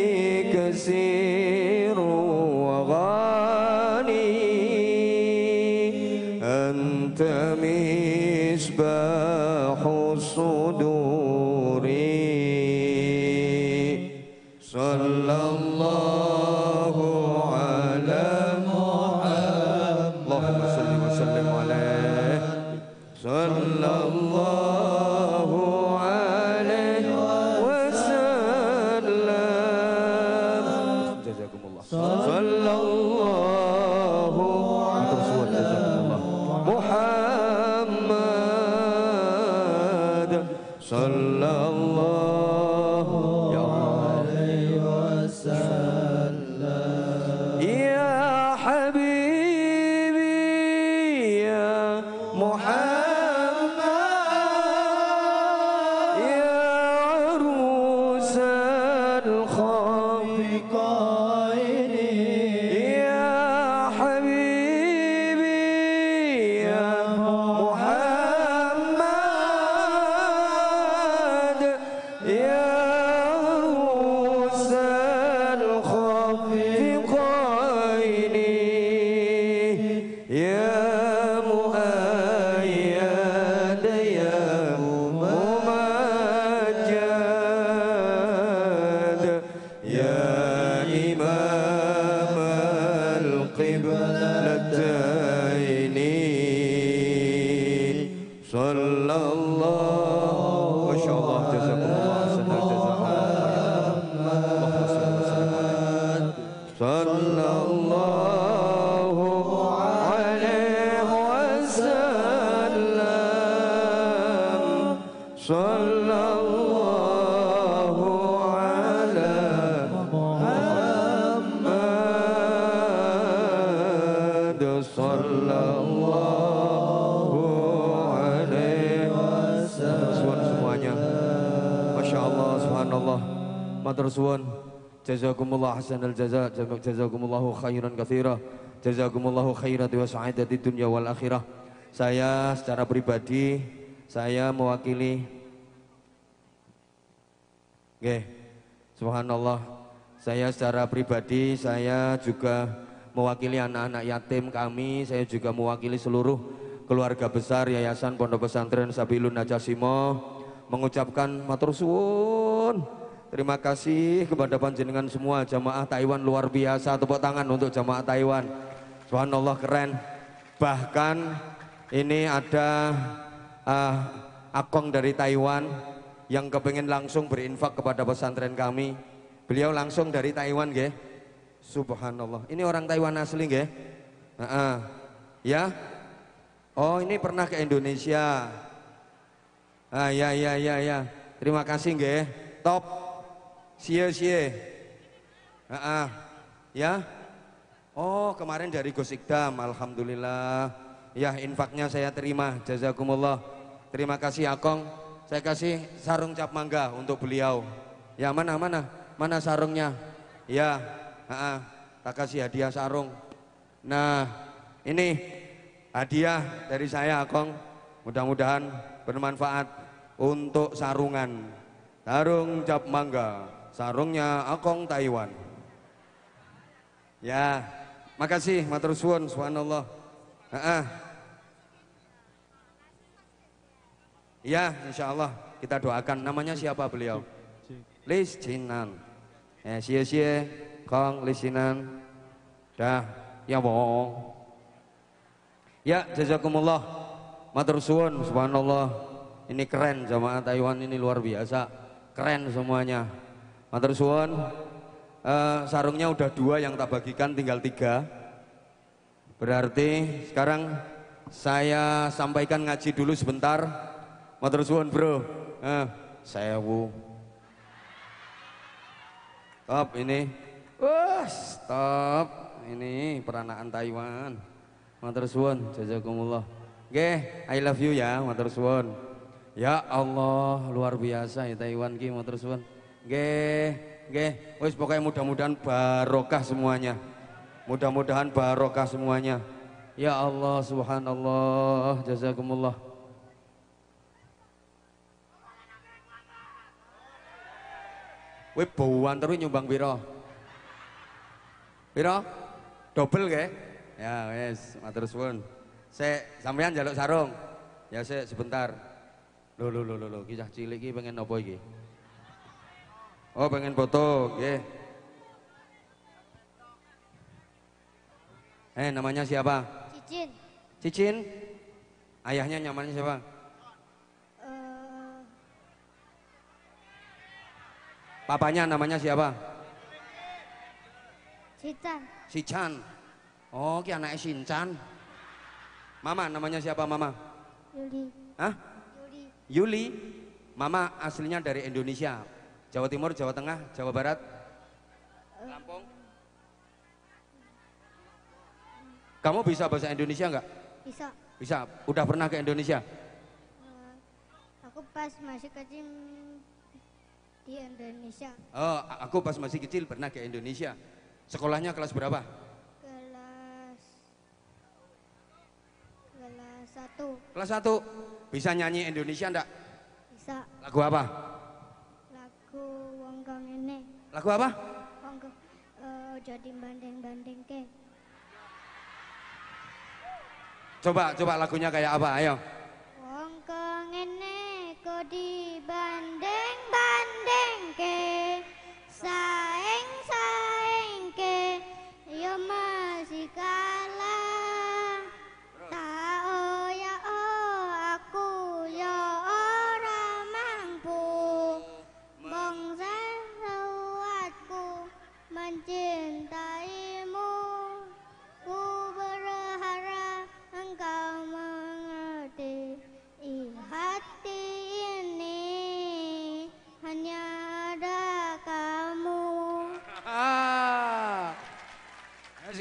S2: jazakumullah hasanal jaza jazakumullahu khairan kathira, jazakumullahu khairat wa sa'adati dunya wal akhirah saya secara pribadi saya mewakili Oke subhanallah saya secara pribadi saya juga mewakili anak-anak yatim kami saya juga mewakili seluruh keluarga besar Yayasan Pondok Pesantren Sabilun Najasimo mengucapkan matur suwun Terima kasih kepada panjenengan semua jamaah Taiwan luar biasa tepuk tangan untuk jamaah Taiwan. Subhanallah keren. Bahkan ini ada uh, akong dari Taiwan yang kepengen langsung berinfak kepada pesantren kami. Beliau langsung dari Taiwan, gih. Subhanallah. Ini orang Taiwan asli, gih. Uh -uh. Ya. Oh, ini pernah ke Indonesia. Ah, ya, ya, ya, ya. Terima kasih, nggih. Top. Sie sie. Heeh. Ya. Oh, kemarin dari Gus Ikdam, alhamdulillah. Ya, infaknya saya terima. Jazakumullah. Terima kasih Akong. Saya kasih sarung cap mangga untuk beliau. Ya, mana mana? Mana sarungnya? Ya. Heeh. Tak kasih hadiah sarung. Nah, ini hadiah dari saya Akong. Mudah-mudahan bermanfaat untuk sarungan. Sarung cap mangga sarungnya akong Taiwan ya makasih matur suwun subhanallah ha -ha. ya Allah kita doakan namanya siapa beliau Lis Jinan eh sia sia Kong Lis Jinan dah ya bohong ya jazakumullah matur suwun subhanallah ini keren jamaah Taiwan ini luar biasa keren semuanya Matur suwun. Uh, sarungnya udah dua yang tak bagikan tinggal tiga. Berarti sekarang saya sampaikan ngaji dulu sebentar. Matur suwun, Bro. Uh, sewu. Top ini. Wah, uh, stop. Ini peranakan Taiwan. Matur suwun, jazakumullah. okay, I love you ya, matur suwun. Ya Allah, luar biasa ya Taiwan ki matur suwun. Nggih, nggih. Wis pokoknya mudah-mudahan barokah semuanya. Mudah-mudahan barokah semuanya. Ya Allah, subhanallah, jazakumullah. Wih bauan terus nyumbang piro? Piro? Dobel ke? Ya wes, matur suwun. Saya sampean jaluk sarung. Ya saya sebentar. Lho lho lho lho, kisah cilik iki pengen apa iki? Oh pengen foto, Okay. Eh namanya siapa? Cicin. Cicin? Ayahnya nyamannya siapa?
S6: Uh...
S2: Papanya namanya siapa? Cican. Cican. Oh, ki anaknya Sinchan. Mama namanya siapa mama? Yuli. Hah? Yuli. Yuli. Mama aslinya dari Indonesia. Jawa Timur, Jawa Tengah, Jawa Barat, Lampung. Kamu bisa bahasa Indonesia enggak? Bisa. Bisa. Udah pernah ke Indonesia? Eh,
S6: aku pas masih kecil di Indonesia.
S2: Oh, aku pas masih kecil pernah ke Indonesia. Sekolahnya kelas berapa?
S6: Kelas kelas satu. Kelas satu. Bisa
S2: nyanyi Indonesia enggak?
S6: Bisa. Lagu apa? ini. Lagu apa? Oh, uh, jadi banding-banding ke.
S2: Coba, coba lagunya kayak apa, ayo.
S6: Wongkong ini kok dibanding-banding ke, saya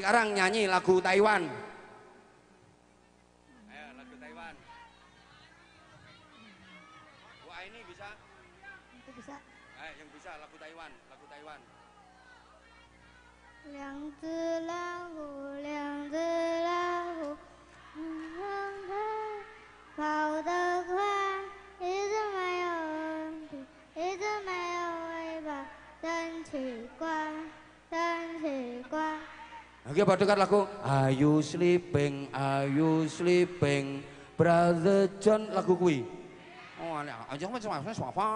S2: sekarang nyanyi lagu Taiwan. Ayo ini bisa? Itu bisa. yang bisa lagu Taiwan, lagu Taiwan. Oke, okay, padukan lagu Ayu sleeping, Ayu sleeping Brother John lagu kui Oh, aneh aja macam apa suapa.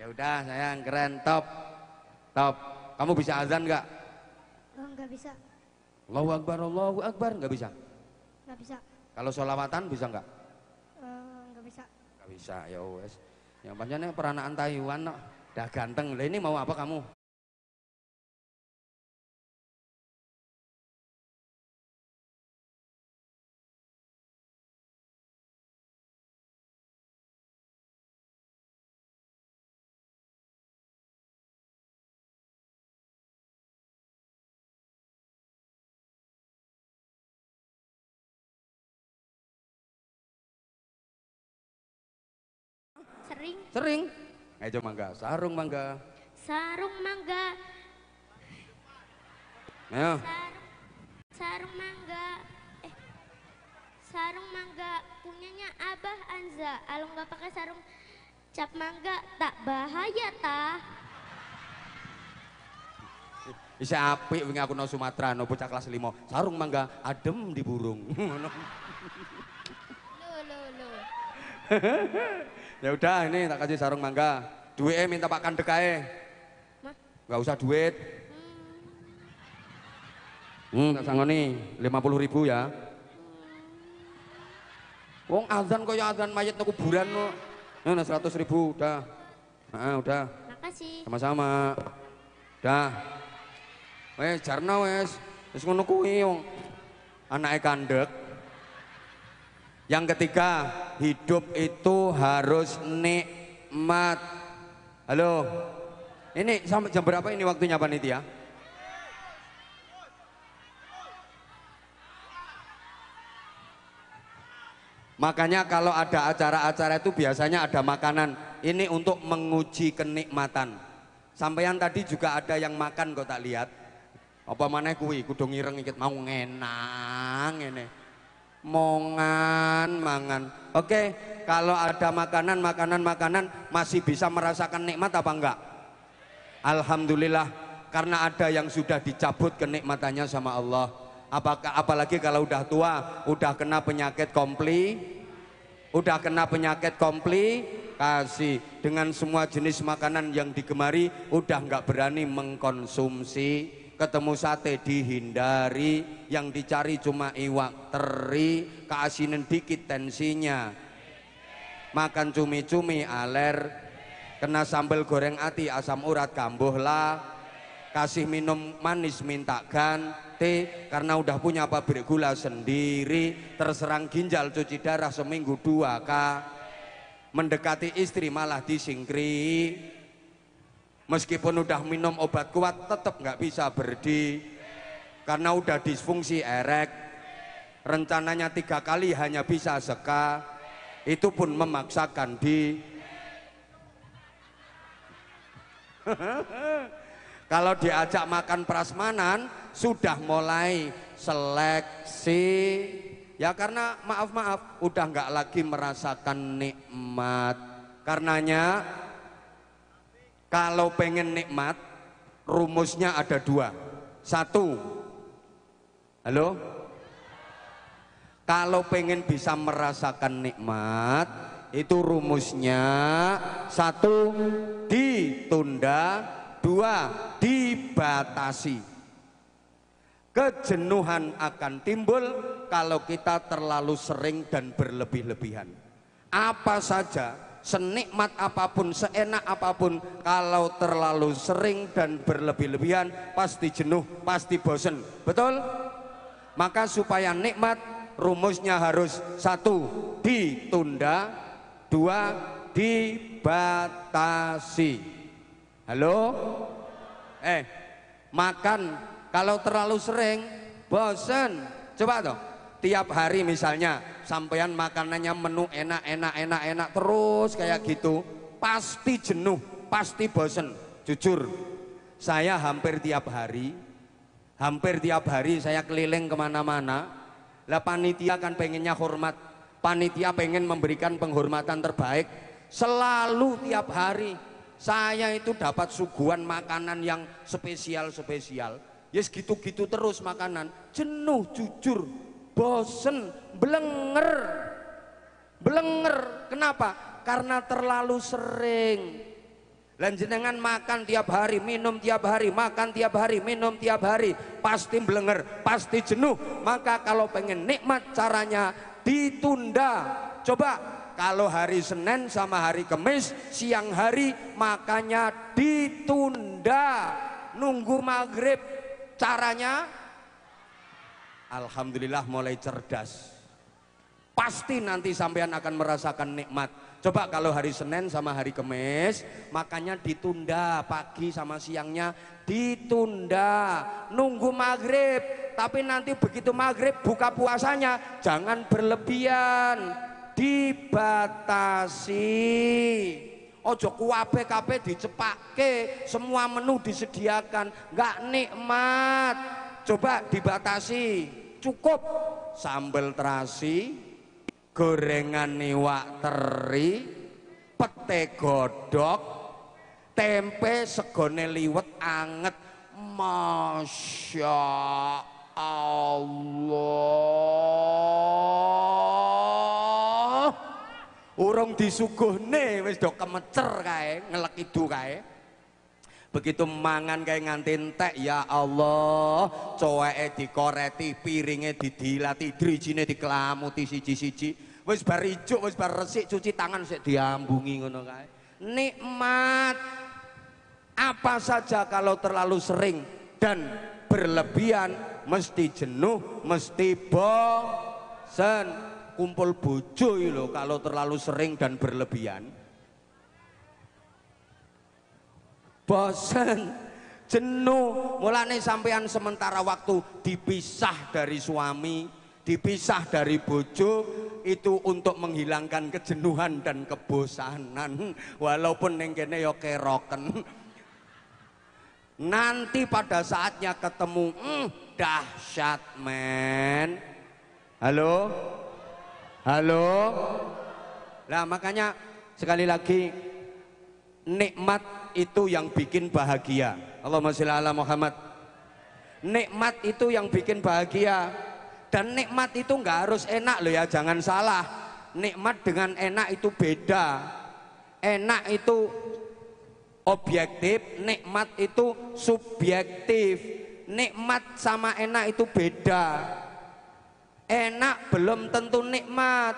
S2: Ya udah sayang keren top. Top. Kamu bisa azan nggak? Oh, nggak bisa. Allahu Akbar, Allahu Akbar nggak bisa. Nggak bisa. Kalau sholawatan bisa nggak? Enggak eh, bisa. Nggak bisa ya wes. Yang panjangnya peranan Taiwan no. dah ganteng. Lah ini mau apa kamu? Sering. Sering? Ejo mangga, sarung mangga.
S6: Sarung mangga.
S2: Ayo. Sarung,
S6: sarung mangga. Eh, sarung mangga punyanya Abah Anza. Kalau nggak pakai sarung cap mangga tak bahaya ta.
S2: Bisa api wingi aku no Sumatera no bocah kelas limo. Sarung mangga adem di burung. lo lo lo. Ya udah ini tak kasih sarung mangga. eh minta Pak Kandek ae. Enggak usah duit. Hmm, hmm tak lima puluh ribu ya. Wong azan koyo azan mayat ke kuburan kok. Nah, nah seratus ribu dah. Nah, udah. Makasih. Sama-sama. Dah. Wes jarno wes. Wis ngono kuwi wong anake kandek. Yang ketiga, hidup itu harus nikmat halo ini sampai jam berapa ini waktunya panitia makanya kalau ada acara-acara itu biasanya ada makanan ini untuk menguji kenikmatan sampean tadi juga ada yang makan kok tak lihat apa mana kuwi kudung ngireng ikut mau ngenang ini mongan mangan oke kalau ada makanan makanan makanan masih bisa merasakan nikmat apa enggak Alhamdulillah karena ada yang sudah dicabut kenikmatannya sama Allah apakah apalagi kalau udah tua udah kena penyakit kompli udah kena penyakit kompli kasih dengan semua jenis makanan yang digemari udah enggak berani mengkonsumsi ketemu sate dihindari yang dicari cuma iwak teri keasinan dikit tensinya makan cumi-cumi aler kena sambal goreng ati asam urat kambuh lah kasih minum manis minta ganti karena udah punya pabrik gula sendiri terserang ginjal cuci darah seminggu dua kak mendekati istri malah disingkri meskipun udah minum obat kuat tetap nggak bisa berdi karena udah disfungsi erek rencananya tiga kali hanya bisa seka itu pun memaksakan di [laughs] kalau diajak makan prasmanan sudah mulai seleksi ya karena maaf maaf udah nggak lagi merasakan nikmat karenanya kalau pengen nikmat, rumusnya ada dua. Satu, halo? Kalau pengen bisa merasakan nikmat, itu rumusnya satu, ditunda, dua, dibatasi. Kejenuhan akan timbul kalau kita terlalu sering dan berlebih-lebihan. Apa saja senikmat apapun seenak apapun kalau terlalu sering dan berlebih-lebihan pasti jenuh pasti bosen betul maka supaya nikmat rumusnya harus satu ditunda dua dibatasi halo eh makan kalau terlalu sering bosen coba dong tiap hari misalnya sampean makanannya menu enak enak enak enak terus kayak gitu pasti jenuh pasti bosen jujur saya hampir tiap hari hampir tiap hari saya keliling kemana-mana lah panitia kan pengennya hormat panitia pengen memberikan penghormatan terbaik selalu tiap hari saya itu dapat suguhan makanan yang spesial-spesial yes, gitu-gitu terus makanan jenuh jujur bosen, belenger. Belenger, kenapa? Karena terlalu sering. Dan jenengan makan tiap hari, minum tiap hari, makan tiap hari, minum tiap hari, pasti belenger, pasti jenuh. Maka kalau pengen nikmat caranya ditunda. Coba kalau hari Senin sama hari Kemis siang hari makanya ditunda nunggu maghrib caranya Alhamdulillah mulai cerdas. Pasti nanti sampean akan merasakan nikmat. Coba kalau hari Senin sama hari Kemis, makanya ditunda pagi sama siangnya, ditunda, nunggu maghrib. Tapi nanti begitu maghrib buka puasanya, jangan berlebihan, dibatasi. Ojo kuabe kape dicepake, semua menu disediakan, nggak nikmat. Coba dibatasi cukup sambal terasi, gorengan iwak teri, pete godok, tempe segone liwet anget. Masya Allah. Urung disuguhne wis do kemecer kae, ngelek idu kae begitu mangan kayak ngantin tek ya Allah cowek dikoreti piringnya didilati drijine dikelamuti siji-siji wis bar ijuk wis bar resik cuci tangan sik diambungi ngono kae nikmat apa saja kalau terlalu sering dan berlebihan mesti jenuh mesti bosen kumpul bojo lo, kalau terlalu sering dan berlebihan bosen jenuh mulane sampean sementara waktu dipisah dari suami dipisah dari bojo itu untuk menghilangkan kejenuhan dan kebosanan walaupun neng kene yo ya keroken nanti pada saatnya ketemu mm, dahsyat men halo halo lah makanya sekali lagi nikmat itu yang bikin bahagia Allahumma sholli ala Muhammad nikmat itu yang bikin bahagia dan nikmat itu nggak harus enak loh ya jangan salah nikmat dengan enak itu beda enak itu objektif nikmat itu subjektif nikmat sama enak itu beda enak belum tentu nikmat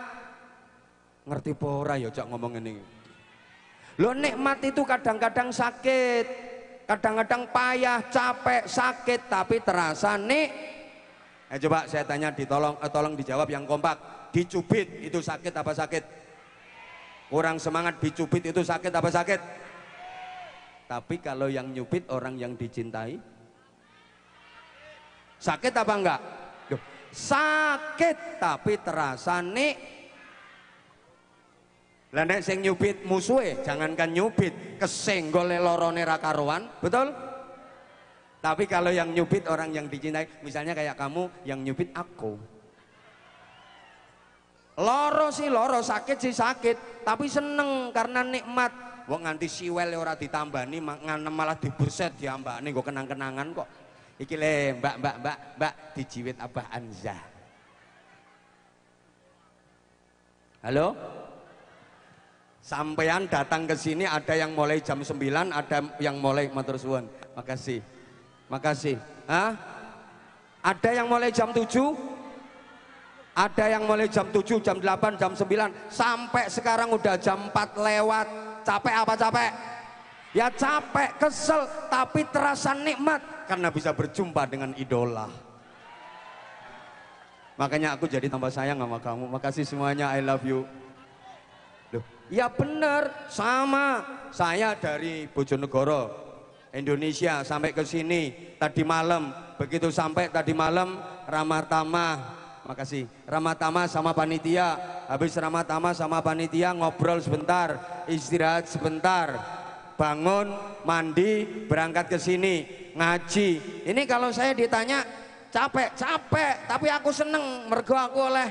S2: ngerti pora ya cak ngomong ini Lo nikmat itu kadang-kadang sakit, kadang-kadang payah, capek, sakit, tapi terasa nik. Eh, coba saya tanya, ditolong, eh, tolong dijawab yang kompak. Dicubit itu sakit apa sakit? Kurang semangat dicubit itu sakit apa sakit? Tapi kalau yang nyubit orang yang dicintai, sakit apa enggak? Duh, sakit tapi terasa nik. Lah nek sing nyubit musuhe, jangankan nyubit, kesenggol lorone ra karuan, betul? Tapi kalau yang nyubit orang yang dicintai, misalnya kayak kamu yang nyubit aku. Loro sih loro, sakit sih sakit, tapi seneng karena nikmat. Wong nganti siwel ora ditambani, malah diberset Nih gue kenang-kenangan kok. Iki le mbak mbak mbak mbak dijiwit Abah Anza. Halo? Sampean datang ke sini ada yang mulai jam 9, ada yang mulai matur suwun. Makasih. Makasih. Hah? Ada yang mulai jam 7? Ada yang mulai jam 7, jam 8, jam 9 sampai sekarang udah jam 4 lewat. Capek apa capek? Ya capek, kesel, tapi terasa nikmat karena bisa berjumpa dengan idola. Makanya aku jadi tambah sayang sama kamu. Makasih semuanya. I love you. Ya benar, sama. Saya dari Bojonegoro, Indonesia sampai ke sini tadi malam. Begitu sampai tadi malam Ramatama, makasih. Ramatama sama panitia. Habis Ramatama sama panitia ngobrol sebentar, istirahat sebentar. Bangun, mandi, berangkat ke sini, ngaji. Ini kalau saya ditanya capek, capek, tapi aku seneng mergo aku oleh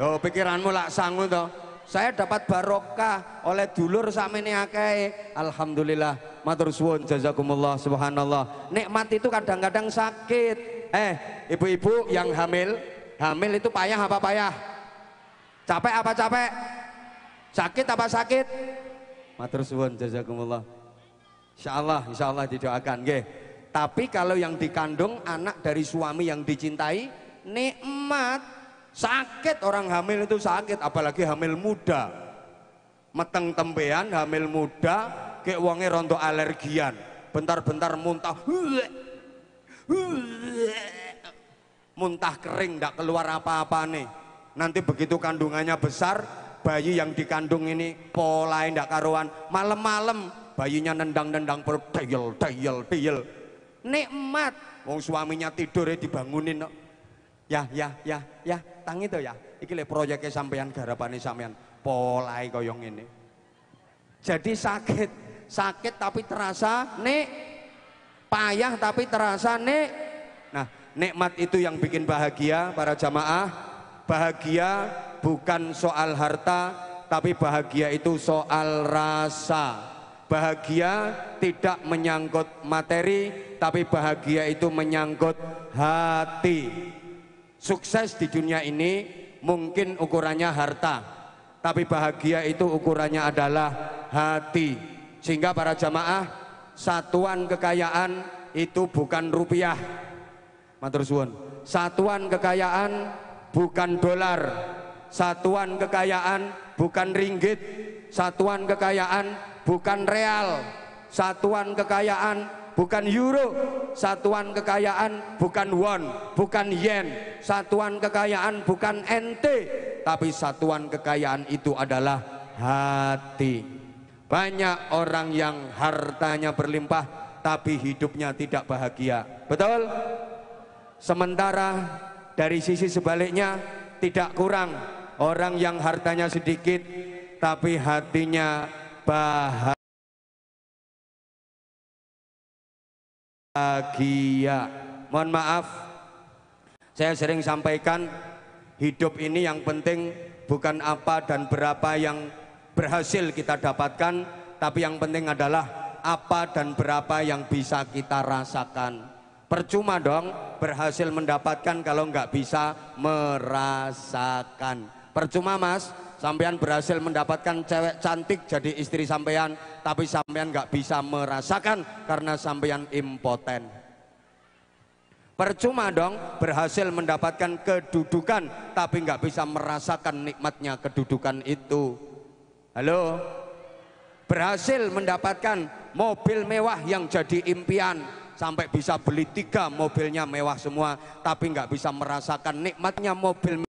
S2: Loh pikiranmu lak sangu toh. Saya dapat barokah oleh dulur sakmene akeh. Alhamdulillah. Matur suwun jazakumullah subhanallah. Nikmat itu kadang-kadang sakit. Eh, ibu-ibu yang hamil, hamil itu payah apa payah? Capek apa capek? Sakit apa sakit? Matur suwun jazakumullah. Insyaallah, insyaallah didoakan nggih. Tapi kalau yang dikandung anak dari suami yang dicintai nikmat Sakit orang hamil itu sakit, apalagi hamil muda. Meteng tempean, hamil muda, kayak uangnya rontok alergian. Bentar-bentar muntah. Muntah kering, gak keluar apa-apa nih. Nanti begitu kandungannya besar, bayi yang dikandung ini pola ndak karuan. Malam-malam bayinya nendang-nendang perut, tayel, tayel, tayel. Nikmat, wong suaminya tidur ya dibangunin. No ya ya ya ya tang itu ya iki le proyeknya sampean garapane sampean polai goyong ini jadi sakit sakit tapi terasa nek payah tapi terasa nek nah nikmat itu yang bikin bahagia para jamaah bahagia bukan soal harta tapi bahagia itu soal rasa bahagia tidak menyangkut materi, tapi bahagia itu menyangkut hati. Sukses di dunia ini mungkin ukurannya harta, tapi bahagia itu ukurannya adalah hati. Sehingga para jamaah satuan kekayaan itu bukan rupiah. Matur suwun. Satuan kekayaan bukan dolar. Satuan kekayaan bukan ringgit. Satuan kekayaan bukan real. Satuan kekayaan bukan euro, satuan kekayaan bukan won, bukan yen, satuan kekayaan bukan NT, tapi satuan kekayaan itu adalah hati. Banyak orang yang hartanya berlimpah tapi hidupnya tidak bahagia. Betul? Sementara dari sisi sebaliknya tidak kurang orang yang hartanya sedikit tapi hatinya bahagia. bahagia. Mohon maaf, saya sering sampaikan hidup ini yang penting bukan apa dan berapa yang berhasil kita dapatkan, tapi yang penting adalah apa dan berapa yang bisa kita rasakan. Percuma dong berhasil mendapatkan kalau nggak bisa merasakan. Percuma mas, sampean berhasil mendapatkan cewek cantik jadi istri sampean tapi sampean nggak bisa merasakan karena sampean impoten percuma dong berhasil mendapatkan kedudukan tapi nggak bisa merasakan nikmatnya kedudukan itu halo berhasil mendapatkan mobil mewah yang jadi impian sampai bisa beli tiga mobilnya mewah semua tapi nggak bisa merasakan nikmatnya mobil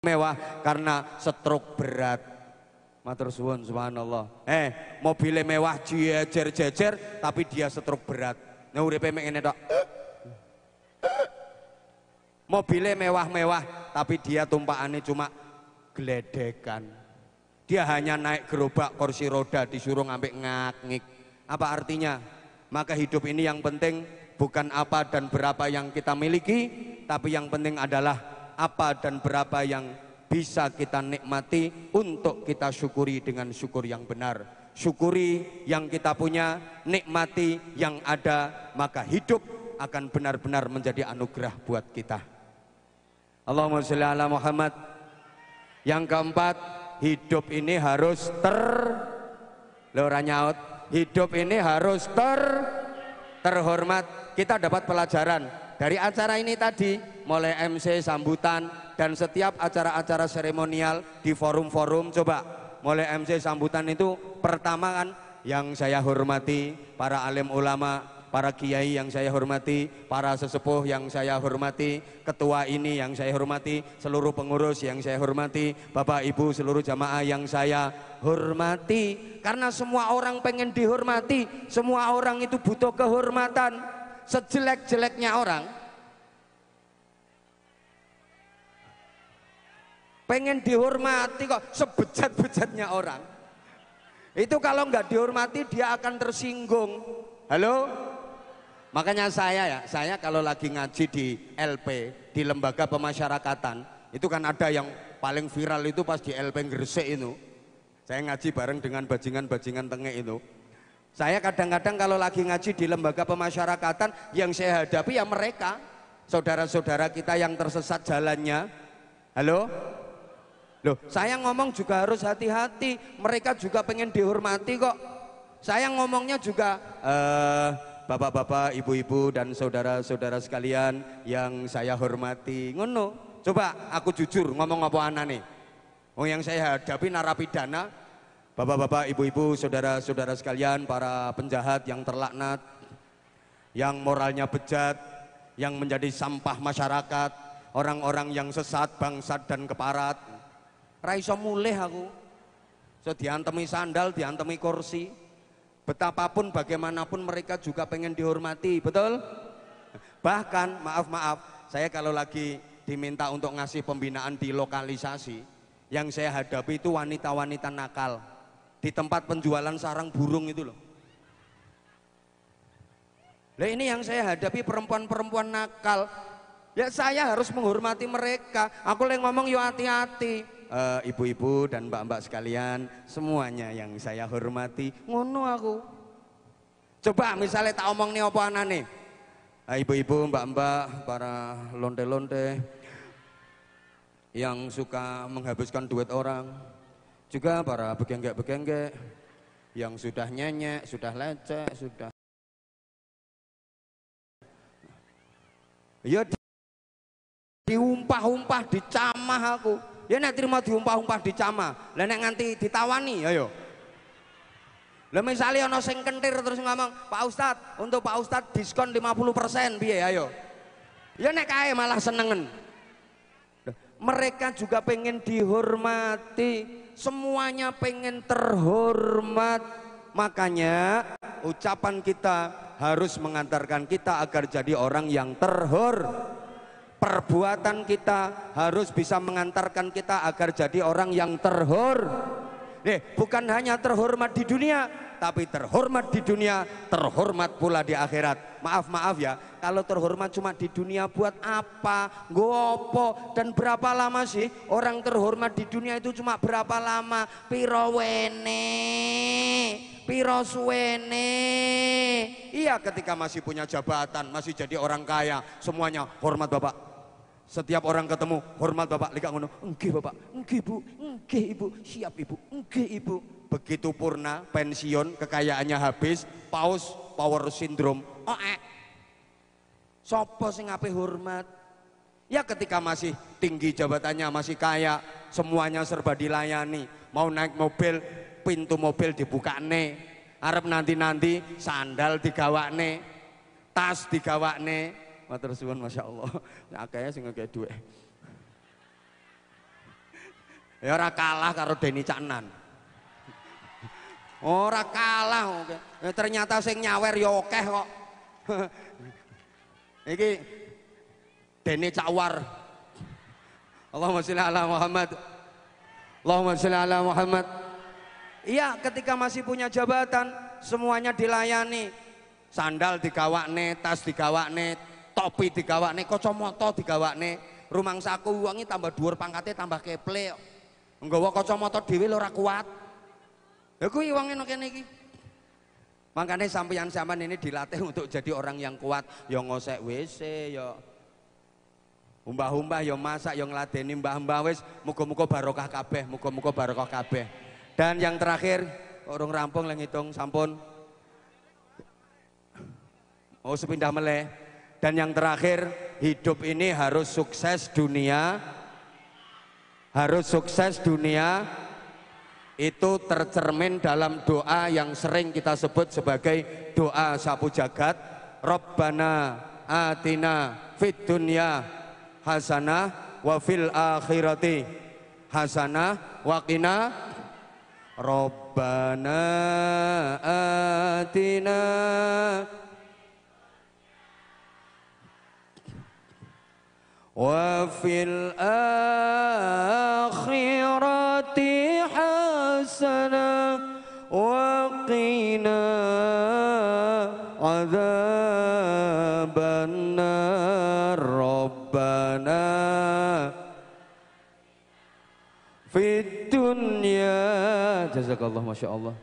S2: mewah karena setruk berat. Matur suwun subhanallah. Eh, mobilnya mewah jejer-jejer tapi dia setruk berat. Nah uripe mek ngene tok. Mobilnya mewah-mewah tapi dia tumpakannya cuma geledekan. Dia hanya naik gerobak kursi roda disuruh ngambil ngak-ngik. Apa artinya? Maka hidup ini yang penting bukan apa dan berapa yang kita miliki, tapi yang penting adalah apa dan berapa yang bisa kita nikmati untuk kita syukuri dengan syukur yang benar syukuri yang kita punya, nikmati yang ada, maka hidup akan benar-benar menjadi anugerah buat kita. Allahumma sholli ala Muhammad. Yang keempat, hidup ini harus ter Lora Hidup ini harus ter terhormat. Kita dapat pelajaran dari acara ini tadi mulai MC sambutan dan setiap acara-acara seremonial di forum-forum coba mulai MC sambutan itu pertama kan yang saya hormati para alim ulama para kiai yang saya hormati, para sesepuh yang saya hormati, ketua ini yang saya hormati, seluruh pengurus yang saya hormati, bapak ibu seluruh jamaah yang saya hormati. Karena semua orang pengen dihormati, semua orang itu butuh kehormatan. Sejelek-jeleknya orang, pengen dihormati kok sebejat-bejatnya orang. Itu kalau nggak dihormati dia akan tersinggung. Halo? Makanya saya ya, saya kalau lagi ngaji di LP, di lembaga pemasyarakatan, itu kan ada yang paling viral itu pas di LP Gresik itu. Saya ngaji bareng dengan bajingan-bajingan tengah itu. Saya kadang-kadang kalau lagi ngaji di lembaga pemasyarakatan, yang saya hadapi ya mereka, saudara-saudara kita yang tersesat jalannya. Halo? Loh, saya ngomong juga harus hati-hati. Mereka juga pengen dihormati kok. Saya ngomongnya juga eh bapak-bapak, ibu-ibu dan saudara-saudara sekalian yang saya hormati. Ngono. Coba aku jujur ngomong apa nih. Oh yang saya hadapi narapidana, bapak-bapak, ibu-ibu, saudara-saudara sekalian, para penjahat yang terlaknat, yang moralnya bejat, yang menjadi sampah masyarakat, orang-orang yang sesat, bangsat dan keparat, Raiso mulih aku. So diantemi sandal, diantemi kursi. Betapapun bagaimanapun mereka juga pengen dihormati, betul? Bahkan maaf-maaf, saya kalau lagi diminta untuk ngasih pembinaan di lokalisasi, yang saya hadapi itu wanita-wanita nakal di tempat penjualan sarang burung itu loh. Nah ini yang saya hadapi perempuan-perempuan nakal. Ya saya harus menghormati mereka. Aku yang ngomong yo hati-hati. Eh, ibu-ibu uh, dan mbak-mbak sekalian, semuanya yang saya hormati, ngono aku. Coba misalnya tak omong nih apa nih, eh, Ibu-ibu, mbak-mbak, para lonte-lonte yang suka menghabiskan duit orang. Juga para begengge-begengge yang sudah nyenyek, sudah lecek, sudah Ya diumpah-umpah, dicamah aku. Ya nek terima diumpah-umpah dicama, lah nek nganti ditawani ya yo. Ya. Lah misalnya ono sing kentir terus ngomong, "Pak Ustad, untuk Pak Ustad diskon 50% piye ayo." Ya, ya. ya nek kae malah senengen. Mereka juga pengen dihormati, semuanya pengen terhormat. Makanya ucapan kita harus mengantarkan kita agar jadi orang yang terhormat perbuatan kita harus bisa mengantarkan kita agar jadi orang yang terhormat. Nih, bukan hanya terhormat di dunia, tapi terhormat di dunia, terhormat pula di akhirat. Maaf maaf ya, kalau terhormat cuma di dunia buat apa? Gopo dan berapa lama sih orang terhormat di dunia itu cuma berapa lama? Pirowene, pirosuene. Iya ketika masih punya jabatan, masih jadi orang kaya, semuanya hormat bapak, setiap orang ketemu, hormat bapak, lika ngono, enggih bapak, enggih ibu enggih ibu, siap ibu, enggih ibu. Begitu purna, pensiun, kekayaannya habis, paus, power syndrome, oe Sopo sing ape hormat? Ya ketika masih tinggi jabatannya, masih kaya, semuanya serba dilayani. Mau naik mobil, pintu mobil dibuka ne Arab nanti-nanti sandal ne tas ne Matur suwun Allah, Nah, kayaknya sing kayak dua. Ya orang kalah karo Deni Canan. Orang kalah Okay. Ya, ternyata sing nyawer ya oke kok. Iki Deni Cawar. Allahumma sholli ala Muhammad. Allahumma sholli ala Muhammad. Iya, ketika masih punya jabatan semuanya dilayani. Sandal digawakne, tas net topi digawakne, kacamata digawakne, rumangsaku uangnya tambah dhuwur pangkate tambah keple kok. Nggawa kacamata dhewe ora kuat. Ya kuwi uangnya kene iki. Makanya yang zaman ini dilatih untuk jadi orang yang kuat, ya ngosek WC, ya umbah-umbah, ya masak, ya ngladeni mbah-mbah wis, muga-muga barokah kabeh, muga-muga barokah kabeh. Dan yang terakhir, orang rampung lagi hitung sampun. Oh sepindah meleh. Dan yang terakhir, hidup ini harus sukses dunia, harus sukses dunia, itu tercermin dalam doa yang sering kita sebut sebagai doa sapu jagat. Rabbana atina fid dunya hasanah wa fil akhirati hasanah wa qina Rabbana atina
S5: وفي الآخرة حسنة وقنا عذاب النار ربنا في الدنيا جزاك الله ما شاء الله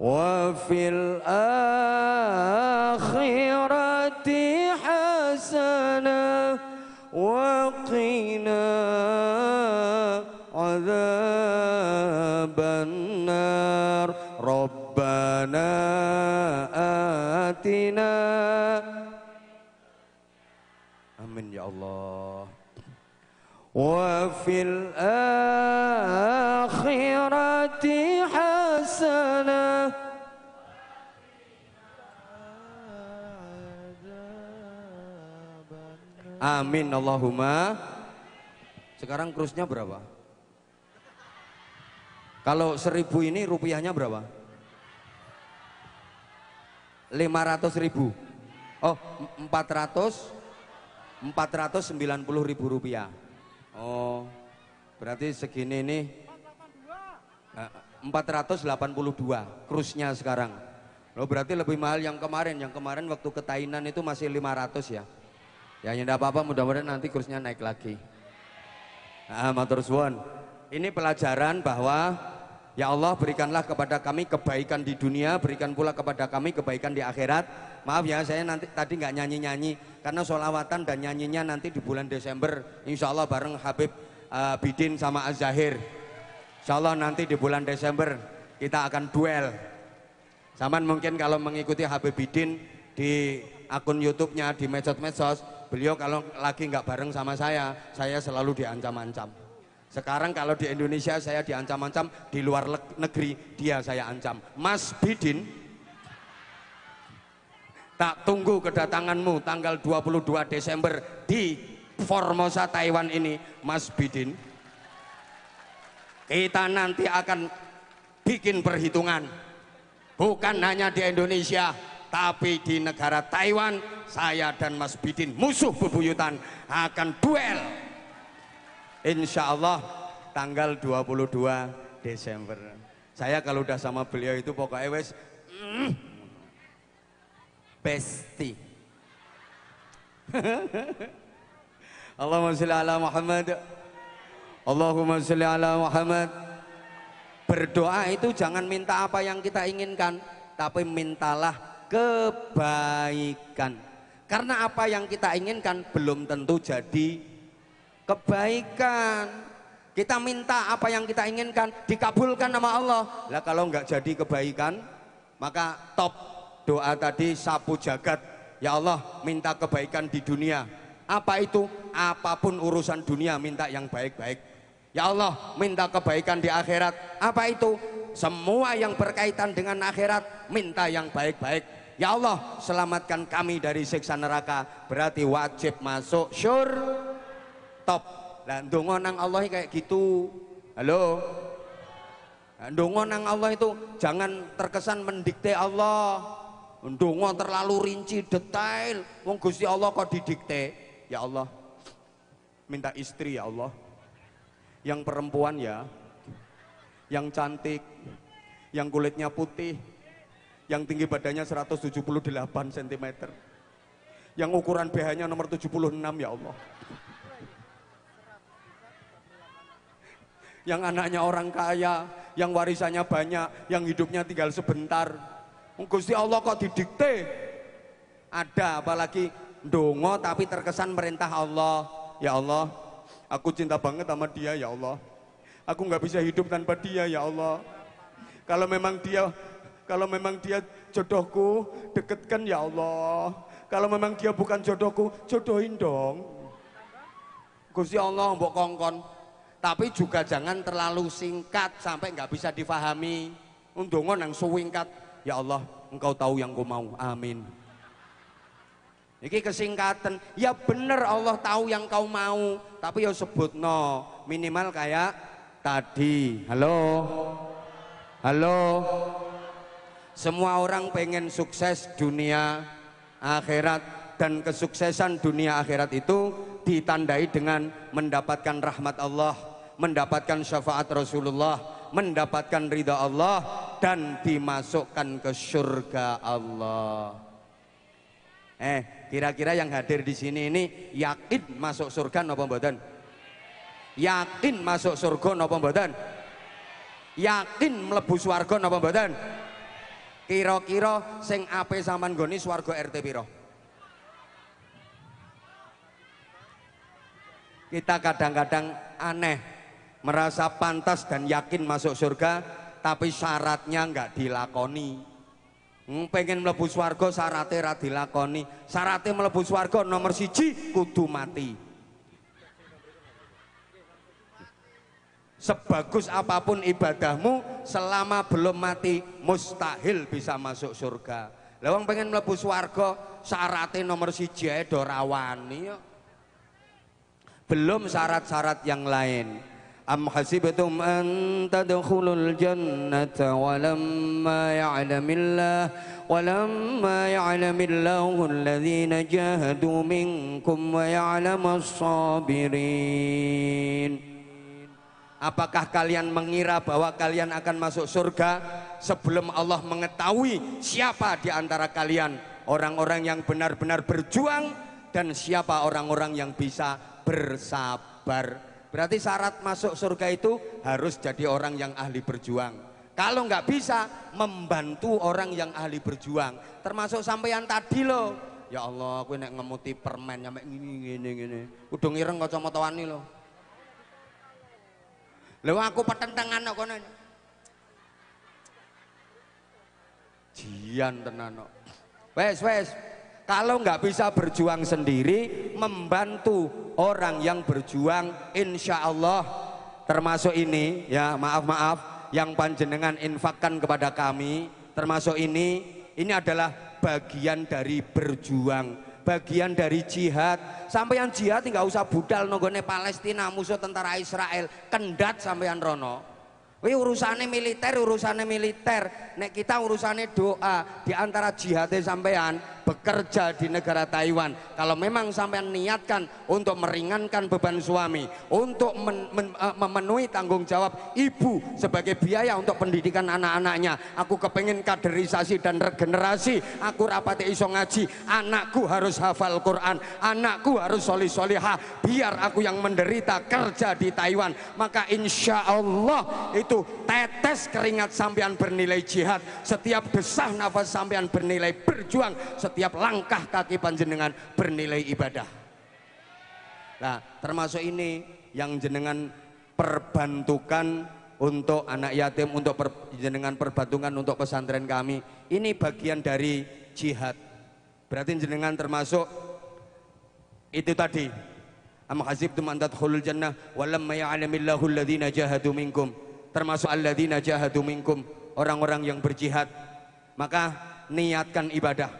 S5: وفي الآخرة حسنة وقنا عذاب النار ربنا آتنا
S2: آمين يا الله وفي
S5: الآخرة حسنة
S2: Amin Allahumma. Sekarang krusnya berapa? Kalau seribu ini rupiahnya berapa? 500 ribu. Oh, 400 490 ribu rupiah. Oh, berarti segini ini 482 eh, krusnya sekarang. Loh berarti lebih mahal yang kemarin. Yang kemarin waktu ke Tainan itu masih 500 ya. Ya tidak ya apa-apa mudah-mudahan nanti kursnya naik lagi. Ah, matur suwun. Ini pelajaran bahwa Ya Allah berikanlah kepada kami kebaikan di dunia, berikan pula kepada kami kebaikan di akhirat. Maaf ya saya nanti tadi nggak nyanyi-nyanyi karena solawatan dan nyanyinya nanti di bulan Desember insya Allah bareng Habib uh, Bidin sama Azahir. Insya Allah nanti di bulan Desember kita akan duel. Zaman mungkin kalau mengikuti Habib Bidin di akun YouTube-nya di medsos-medsos Beliau kalau lagi nggak bareng sama saya, saya selalu diancam-ancam. Sekarang kalau di Indonesia saya diancam-ancam, di luar negeri dia saya ancam. Mas Bidin, tak tunggu kedatanganmu tanggal 22 Desember di Formosa Taiwan ini, Mas Bidin. Kita nanti akan bikin perhitungan. Bukan hanya di Indonesia, tapi di negara Taiwan saya dan Mas Bidin musuh bebuyutan akan duel Insya Allah tanggal 22 Desember saya kalau udah sama beliau itu pokoknya wes mm, pasti. besti [laughs] Allahumma sholli ala Muhammad Allahumma sholli ala Muhammad berdoa itu jangan minta apa yang kita inginkan tapi mintalah kebaikan. Karena apa yang kita inginkan belum tentu jadi kebaikan. Kita minta apa yang kita inginkan dikabulkan nama Allah. Lah kalau nggak jadi kebaikan, maka top doa tadi sapu jagat. Ya Allah, minta kebaikan di dunia. Apa itu? Apapun urusan dunia minta yang baik-baik. Ya Allah, minta kebaikan di akhirat. Apa itu? Semua yang berkaitan dengan akhirat minta yang baik-baik. Ya Allah selamatkan kami dari siksa neraka berarti wajib masuk syur top dan dungo nang Allah kayak gitu halo dungo nang Allah itu jangan terkesan mendikte Allah dungo terlalu rinci detail wong Allah kok didikte ya Allah minta istri ya Allah yang perempuan ya yang cantik yang kulitnya putih yang tinggi badannya 178 cm yang ukuran BH-nya nomor 76 ya Allah yang anaknya orang kaya yang warisannya banyak yang hidupnya tinggal sebentar Gusti Allah kok didikte ada apalagi dongo tapi terkesan merintah Allah ya Allah aku cinta banget sama dia ya Allah aku nggak bisa hidup tanpa dia ya Allah kalau memang dia kalau memang dia jodohku, deketkan ya Allah. Kalau memang dia bukan jodohku, jodohin dong. Gusti Allah, mbok kongkon. Tapi juga jangan terlalu singkat sampai nggak bisa difahami. Undungo yang suwingkat. Ya Allah, engkau tahu yang ku mau. Amin. Ini kesingkatan. Ya benar Allah tahu yang kau mau, tapi ya sebut no. Minimal kayak tadi. Halo. Halo. Semua orang pengen sukses dunia akhirat dan kesuksesan dunia akhirat itu ditandai dengan mendapatkan rahmat Allah, mendapatkan syafaat Rasulullah, mendapatkan ridha Allah dan dimasukkan ke surga Allah. Eh, kira-kira yang hadir di sini ini yakin masuk surga napa mboten? Yakin masuk surga napa mboten? Yakin mlebu swarga napa mboten? Kira-kira sing ape zaman Goni swarga RT Biro. Kita kadang-kadang aneh, merasa pantas dan yakin masuk surga, tapi syaratnya nggak dilakoni. Hmm, pengen melebus swarga syaratnya dilakoni. Syaratnya melebus swarga nomor siji kudu mati. Sebagus apapun ibadahmu selama belum mati mustahil bisa masuk surga. lewang pengen melebus warga syaratnya nomor si jahe dorawani Belum syarat-syarat yang lain. Am hasibatum an tadkhulul jannata walamma ya'lamillah walamma ya'lamillahu alladhina jahadu minkum wa ya'lamus sabirin. Apakah kalian mengira bahwa kalian akan masuk surga sebelum Allah mengetahui siapa di antara kalian orang-orang yang benar-benar berjuang dan siapa orang-orang yang bisa bersabar. Berarti syarat masuk surga itu harus jadi orang yang ahli berjuang. Kalau nggak bisa membantu orang yang ahli berjuang, termasuk sampean tadi loh. Ya Allah, aku nek ngemuti permen nyampe ini, ini, ini, Udah ngireng tawani loh. Lewa aku petentengan kok kono. Jian tenan kok. Wes wes. Kalau nggak bisa berjuang sendiri, membantu orang yang berjuang insya Allah termasuk ini ya maaf maaf yang panjenengan infakkan kepada kami termasuk ini ini adalah bagian dari berjuang bagian dari jihad sampai yang jihad nggak usah budal nonggone Palestina musuh tentara Israel kendat sampai yang rono Wih urusannya militer, urusannya militer. Nek kita urusannya doa di antara jihad sampean bekerja di negara Taiwan. Kalau memang sampean niatkan untuk meringankan beban suami, untuk men, men, eh, memenuhi tanggung jawab ibu sebagai biaya untuk pendidikan anak-anaknya. Aku kepengen kaderisasi dan regenerasi. Aku rapati iso ngaji. Anakku harus hafal Quran. Anakku harus soli solihah. Biar aku yang menderita kerja di Taiwan. Maka insya Allah itu itu tetes keringat sampean bernilai jihad setiap desah nafas sampean bernilai berjuang setiap langkah kaki panjenengan bernilai ibadah nah termasuk ini yang jenengan perbantukan untuk anak yatim untuk per, jenengan perbantukan untuk pesantren kami ini bagian dari jihad berarti jenengan termasuk itu tadi Am hasibtum an tadkhulul jannah walamma ya'lamillahu alladhina jahadu minkum termasuk alladzina jahadu minkum orang-orang yang berjihad maka niatkan ibadah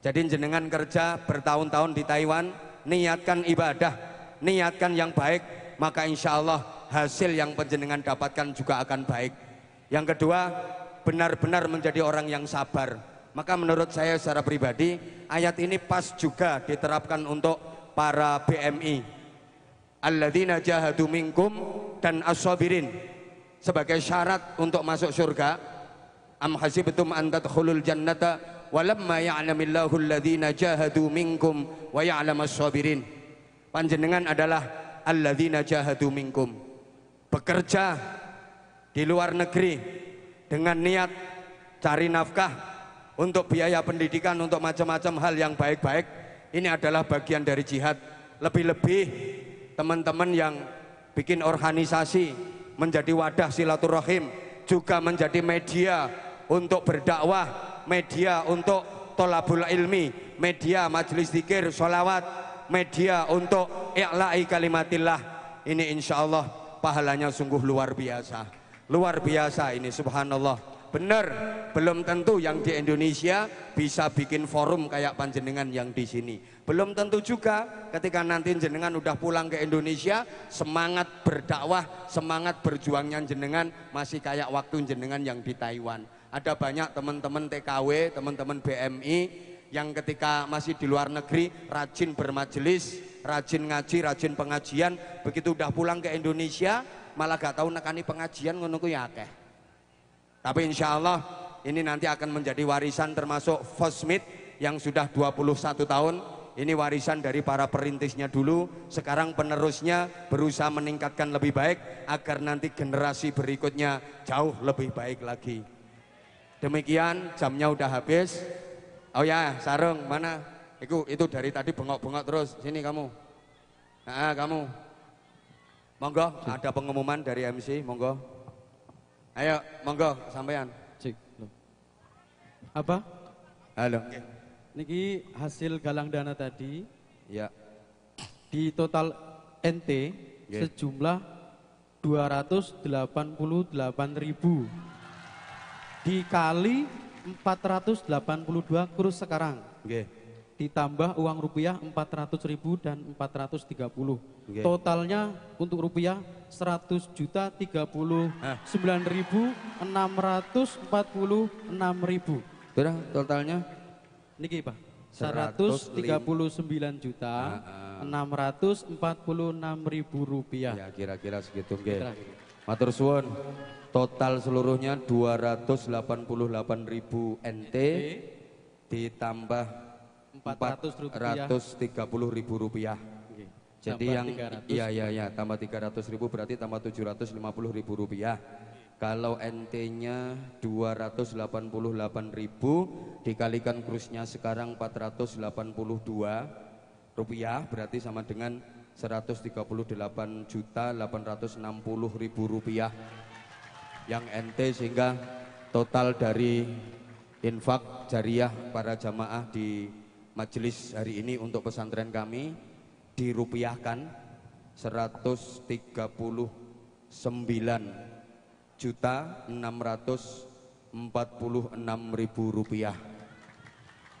S2: jadi jenengan kerja bertahun-tahun di Taiwan niatkan ibadah niatkan yang baik maka insya Allah hasil yang penjenengan dapatkan juga akan baik yang kedua benar-benar menjadi orang yang sabar maka menurut saya secara pribadi ayat ini pas juga diterapkan untuk para BMI. Alladzina jahadu minkum dan asabirin sebagai syarat untuk masuk surga am hasibtum an tadkhulul jannata walamma ya'lamillahu alladhina jahadu minkum wa ya'lamas sabirin panjenengan adalah alladhina jahadu minkum bekerja di luar negeri dengan niat cari nafkah untuk biaya pendidikan untuk macam-macam hal yang baik-baik ini adalah bagian dari jihad lebih-lebih teman-teman yang bikin organisasi menjadi wadah silaturahim, juga menjadi media untuk berdakwah, media untuk tolabul ilmi, media majelis zikir, sholawat, media untuk i'la'i kalimatillah. Ini insya Allah pahalanya sungguh luar biasa. Luar biasa ini subhanallah. Benar, belum tentu yang di Indonesia bisa bikin forum kayak panjenengan yang di sini. Belum tentu juga ketika nanti jenengan udah pulang ke Indonesia, semangat berdakwah, semangat berjuangnya jenengan masih kayak waktu jenengan yang di Taiwan. Ada banyak teman-teman TKW, teman-teman BMI yang ketika masih di luar negeri rajin bermajelis, rajin ngaji, rajin pengajian, begitu udah pulang ke Indonesia malah gak tahu nekani pengajian ngono ya akeh tapi insya Allah ini nanti akan menjadi warisan termasuk Fosmit yang sudah 21 tahun. Ini warisan dari para perintisnya dulu, sekarang penerusnya berusaha meningkatkan lebih baik agar nanti generasi berikutnya jauh lebih baik lagi. Demikian jamnya udah habis. Oh ya, sarung mana? Itu itu dari tadi bengok-bengok terus. Sini kamu. Nah, kamu. Monggo ada pengumuman dari MC, monggo. Ayo, monggo sampean. Cik. Apa? Halo. Niki hasil galang dana tadi. Ya. Di total NT puluh sejumlah 288.000 dikali 482 kurus sekarang. Okay ditambah uang rupiah 400.000 dan 430 okay. totalnya untuk rupiah 100 juta 39.646.000. berapa totalnya niki pak 139 juta ah, ah. rupiah ya kira-kira segitu okay. matur suwun total seluruhnya 288.000 NT ditambah ratus tiga puluh ribu rupiah. Jadi tambah yang iya iya iya tambah 300 ribu berarti tambah puluh ribu rupiah. Kalau NT-nya dua ratus delapan puluh delapan ribu dikalikan kursnya sekarang empat ratus delapan puluh dua rupiah berarti sama dengan tiga puluh delapan juta delapan ratus enam puluh ribu rupiah yang NT sehingga total dari infak jariah para jamaah di majelis hari ini untuk pesantren kami dirupiahkan 139 juta 646 ribu rupiah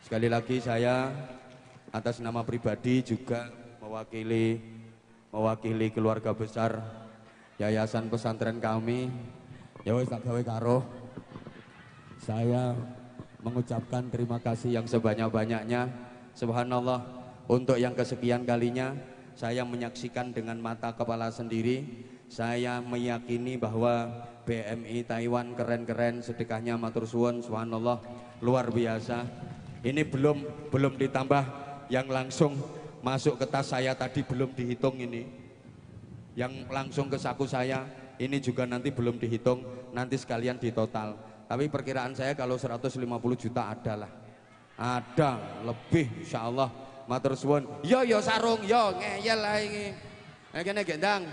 S2: sekali lagi saya atas nama pribadi juga mewakili mewakili keluarga besar yayasan pesantren kami ya wis tak gawe karo saya mengucapkan terima kasih yang sebanyak-banyaknya. Subhanallah, untuk yang kesekian kalinya saya menyaksikan dengan mata kepala sendiri, saya meyakini bahwa BMI Taiwan keren-keren sedekahnya matur suwun subhanallah luar biasa. Ini belum belum ditambah yang langsung masuk ke tas saya tadi belum dihitung ini. Yang langsung ke saku saya ini juga nanti belum dihitung, nanti sekalian ditotal tapi perkiraan saya kalau 150 juta adalah ada lebih insya Allah matur suwun. Yo yo sarung yo ngeyel lah ini. Ayo kene gendang.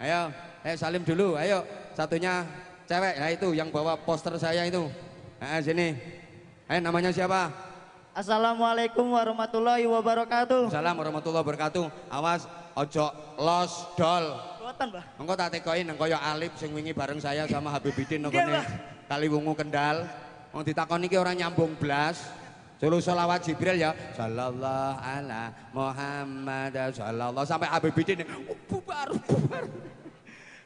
S2: Ayo, ayo salim dulu. Ayo satunya cewek. Nah itu yang bawa poster saya itu. Nah, sini. Ayo namanya siapa? Assalamualaikum warahmatullahi wabarakatuh. Assalamualaikum warahmatullahi wabarakatuh. Awas ojo los dol. Boten, Mbah. Engko tak tekoi nang kaya Alif sing wingi bareng saya sama Habibidin nang kene. Kaliwungu Kendal. mau ditakon iki orang nyambung blas. Solo selawat Jibril ya. Sallallahu ala Muhammad sallallahu sampai ABBD ini. Oh, bubar, bubar.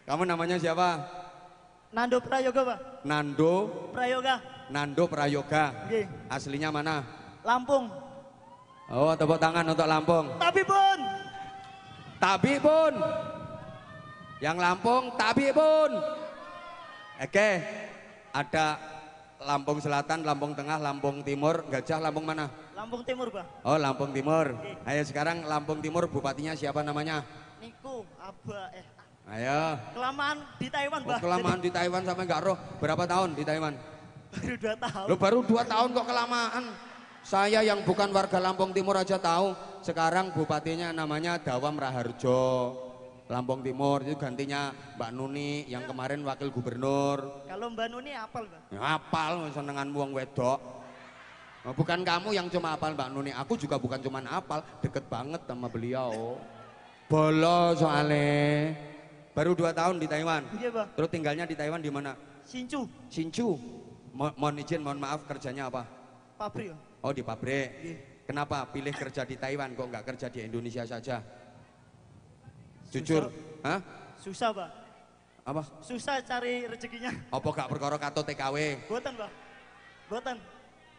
S2: Kamu namanya siapa?
S7: Nando Prayoga, Pak. Nando Prayoga.
S2: Nando Prayoga. Aslinya mana? Lampung. Oh, tepuk tangan untuk Lampung. Tapi pun. Tapi pun. Yang Lampung, tapi pun. Oke. Okay ada Lampung Selatan, Lampung Tengah, Lampung Timur, Gajah, Lampung mana?
S7: Lampung Timur, Pak.
S2: Oh, Lampung Timur. Oke. Ayo sekarang Lampung Timur bupatinya siapa namanya?
S7: Niku Aba eh.
S2: Ayo. Kelamaan di Taiwan, oh, Pak. Oh, kelamaan Jadi... di Taiwan sampai enggak roh. Berapa tahun di Taiwan? Baru dua tahun. Lo baru dua tahun kok kelamaan. Saya yang bukan warga Lampung Timur aja tahu. Sekarang bupatinya namanya Dawam Raharjo. Lampung Timur itu gantinya Mbak Nuni yang kemarin wakil gubernur.
S7: Kalau Mbak Nuni apal, Pak?
S2: Ya, apal senengan wong wedok. Oh, bukan kamu yang cuma apal Mbak Nuni, aku juga bukan cuma apal, deket banget sama beliau. Bolo soalnya baru dua tahun di Taiwan. Iya, Pak. Terus tinggalnya di Taiwan di mana? Sincu. Sincu. Mo mohon izin, mohon maaf kerjanya apa? Pabrik. Oh, di pabrik. Iya. Kenapa pilih kerja di Taiwan kok nggak kerja di Indonesia saja? Jujur. Susah. Hah? Susah, Pak. Apa? Susah cari rezekinya. Apa gak perkara kato TKW? Boten, Pak. Boten.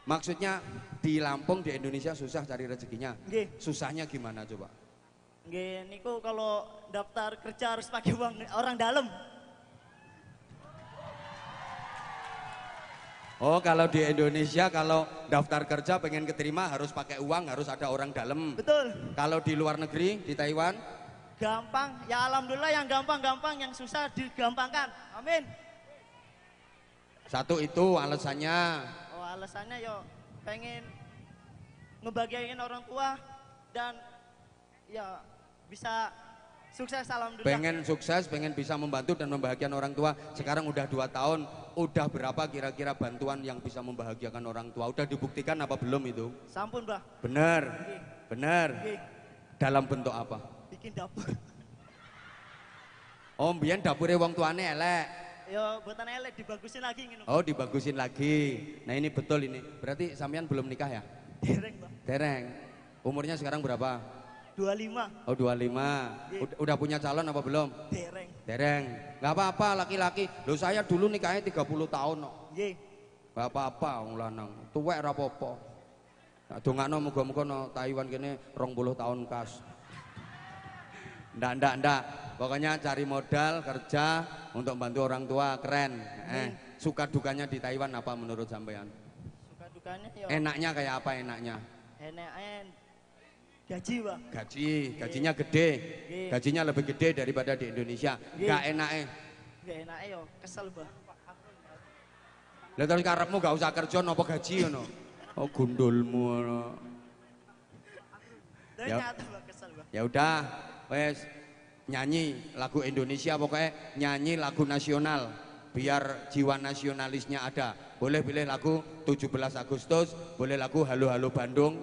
S2: Maksudnya di Lampung di Indonesia susah cari rezekinya. Nggih. Susahnya gimana coba?
S7: Nggih, niku kalau daftar kerja harus pakai uang orang dalam.
S2: Oh, kalau di Indonesia kalau daftar kerja pengen keterima harus pakai uang, harus ada orang dalam. Betul. Kalau di luar negeri, di Taiwan
S7: gampang, ya alhamdulillah yang gampang-gampang, yang susah digampangkan. Amin.
S2: Satu itu alasannya.
S7: Oh, alasannya yo pengen ngebahagiain orang tua dan ya bisa sukses alhamdulillah. Pengen
S2: sukses, pengen bisa membantu dan membahagiakan orang tua. Sekarang udah dua tahun, udah berapa kira-kira bantuan yang bisa membahagiakan orang tua? Udah dibuktikan apa belum itu? Sampun, Mbah. Bener. Bener. Dalam bentuk apa?
S7: bikin dapur. [laughs]
S2: Om oh, mbiyen dapurnya wong tuane elek.
S7: Yo, buatan elek dibagusin lagi ngono.
S2: Oh, dibagusin lagi. Nah, ini betul ini. Berarti sampean belum nikah ya? Dereng, Pak. Dereng. Umurnya sekarang berapa?
S7: 25.
S2: Oh, 25. Yeah. udah punya calon apa belum? Dereng. Dereng. Enggak apa-apa laki-laki. Loh, saya dulu nikahnya 30 tahun kok. No. Iya. Nggih. Enggak apa-apa wong lanang. Tuwek ora apa-apa. Nah, dongakno muga-muga no Taiwan kene 20 tahun kas. Ndak, ndak, ndak. Pokoknya cari modal kerja untuk bantu orang tua keren. Eh, hmm. suka dukanya di Taiwan apa menurut sampean? Suka
S7: dukanya ya. Enaknya kayak apa enaknya? enak
S2: gaji, Pak. Gaji, gajinya gede. Gajinya lebih gede daripada di Indonesia. Enggak eh Enggak
S7: enak ya kesel, Pak.
S2: Lihat terus karepmu gak usah kerja nopo gaji no Oh gundulmu ya. ya udah, wes nyanyi lagu Indonesia pokoknya nyanyi lagu nasional biar jiwa nasionalisnya ada boleh pilih lagu 17 Agustus boleh lagu Halo Halo Bandung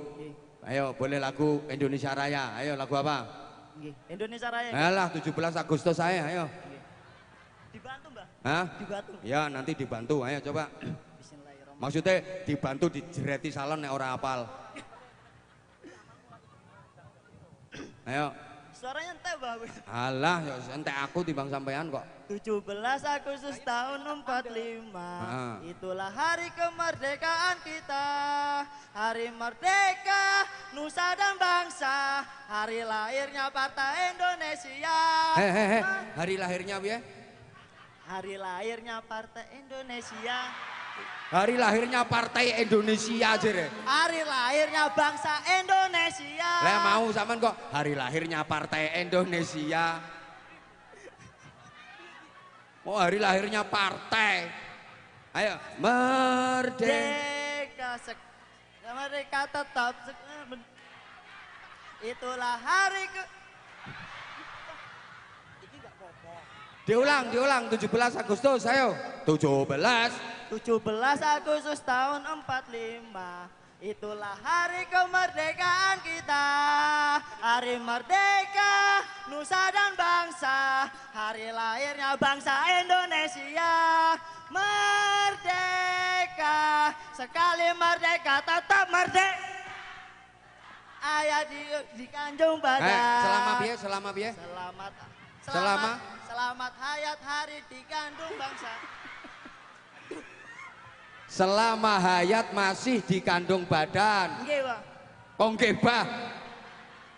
S2: ayo boleh lagu Indonesia Raya ayo lagu apa
S7: Indonesia Raya ayolah 17
S2: Agustus saya ayo dibantu mbak Hah? dibantu ya nanti dibantu ayo coba maksudnya dibantu dijereti salon nek orang apal [laughs] ayo
S7: suaranya ente bagus.
S2: alah ya ente aku bang sampean kok
S7: 17 Agustus tahun 45 itulah hari kemerdekaan kita hari merdeka nusa dan bangsa hari lahirnya Partai Indonesia hehehe
S2: hari lahirnya ya
S7: hari lahirnya Partai Indonesia
S2: Hari lahirnya Partai Indonesia aja deh.
S7: Hari lahirnya bangsa Indonesia. Lah
S2: mau sama kok hari lahirnya Partai Indonesia. Oh hari lahirnya partai. Ayo merdeka.
S7: Merdeka, merdeka tetap. Itulah hari ke
S2: Diulang, diulang 17 Agustus, ayo. 17 17 Agustus tahun
S7: 45 Itulah hari kemerdekaan kita Hari merdeka Nusa dan bangsa Hari lahirnya bangsa Indonesia Merdeka Sekali merdeka tetap merdeka Ayah di, di kanjung badan eh,
S2: Selama biaya, selama biaya Selamat Selamat,
S7: selamat hayat hari di kandung bangsa
S2: selama hayat masih di kandung badan nggih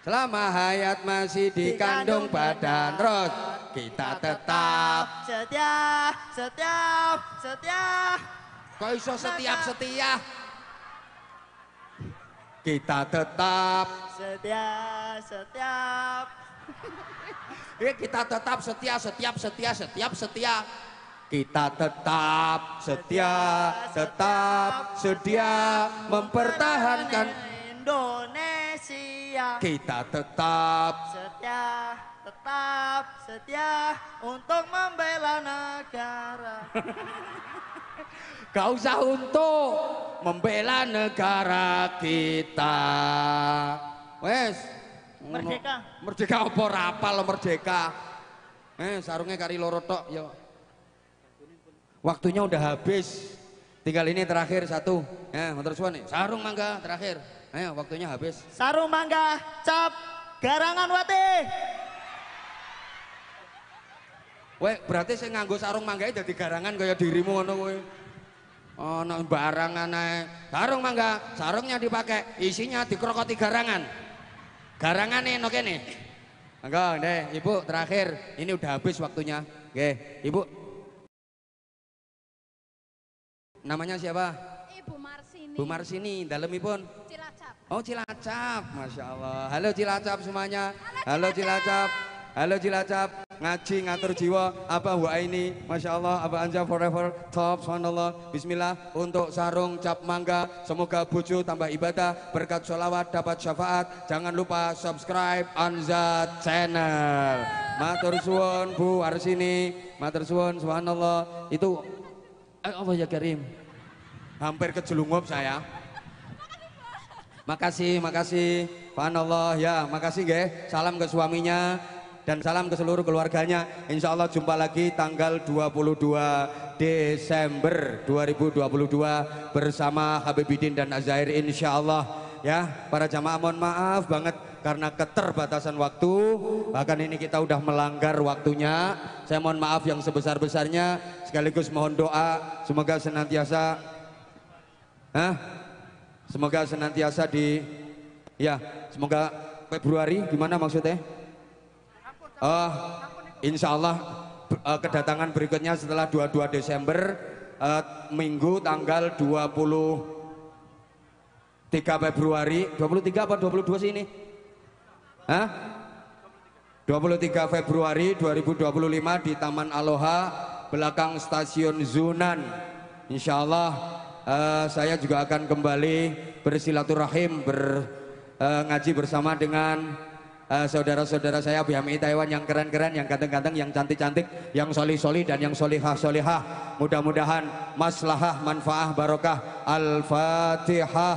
S2: selama hayat masih di kandung badan terus kita tetap
S7: setia setia setia kok iso setiap setia
S2: kita tetap setia setiap kita tetap setia setiap setia setiap iya, setia kita tetap setia, tetap sedia mempertahankan
S7: Indonesia.
S2: Kita tetap
S7: setia, tetap setia untuk membela negara.
S2: Kau [laughs] usah untuk membela negara kita. Wes. Merdeka. Merdeka apa rapal merdeka. Eh sarungnya kari lorotok yuk. Waktunya udah habis. Tinggal ini terakhir satu. Ya, suan nih. Sarung mangga terakhir. Ayo, waktunya habis. Sarung mangga,
S7: cap, garangan wate.
S2: Weh, berarti saya nganggo sarung mangga itu di garangan kayak dirimu ngono kowe. Oh, no, barangan Sarung mangga, sarungnya dipakai, isinya dikrokoti garangan. Garangan nih, oke nih. Enggak, deh, ibu terakhir, ini udah habis waktunya. Oke, ibu Namanya siapa? Ibu Marsini. Bu Marsini, dalemipun? Cilacap. Oh, Cilacap. Masya Allah. Halo Cilacap semuanya. Halo, Cilacap. Halo Cilacap. Ngaji ngatur jiwa. Apa wa ini? Masya Allah. Apa anja forever. Top. Subhanallah. Bismillah. Untuk sarung cap mangga. Semoga bucu tambah ibadah. Berkat sholawat dapat syafaat. Jangan lupa subscribe Anza Channel. Matur suwon Bu Arsini. Matur suwun. Subhanallah. Itu Eh, ya Karim? Hampir kejelungup saya. Makasih, makasih. Allah ya, makasih nggih. Salam ke suaminya dan salam ke seluruh keluarganya. Insya Allah jumpa lagi tanggal 22 Desember 2022 bersama Habibidin dan Azair insya Allah. Ya, para jamaah mohon maaf banget karena keterbatasan waktu bahkan ini kita udah melanggar waktunya saya mohon maaf yang sebesar-besarnya sekaligus mohon doa semoga senantiasa Hah? semoga senantiasa di ya semoga Februari gimana maksudnya uh, Insya Allah eh, kedatangan berikutnya setelah 22 Desember eh, Minggu tanggal 20 3 Februari 23 apa 22 sih ini Hah? 23 Februari 2025 di Taman Aloha belakang stasiun Zunan Insya Allah uh, eh, saya juga akan kembali bersilaturahim ber, uh, ngaji bersama dengan eh, saudara-saudara uh, saya BMI Taiwan yang keren-keren, yang ganteng-ganteng, yang cantik-cantik, yang soli-soli dan yang solihah-solihah. Mudah-mudahan maslahah, manfaah, barokah. Al-Fatihah.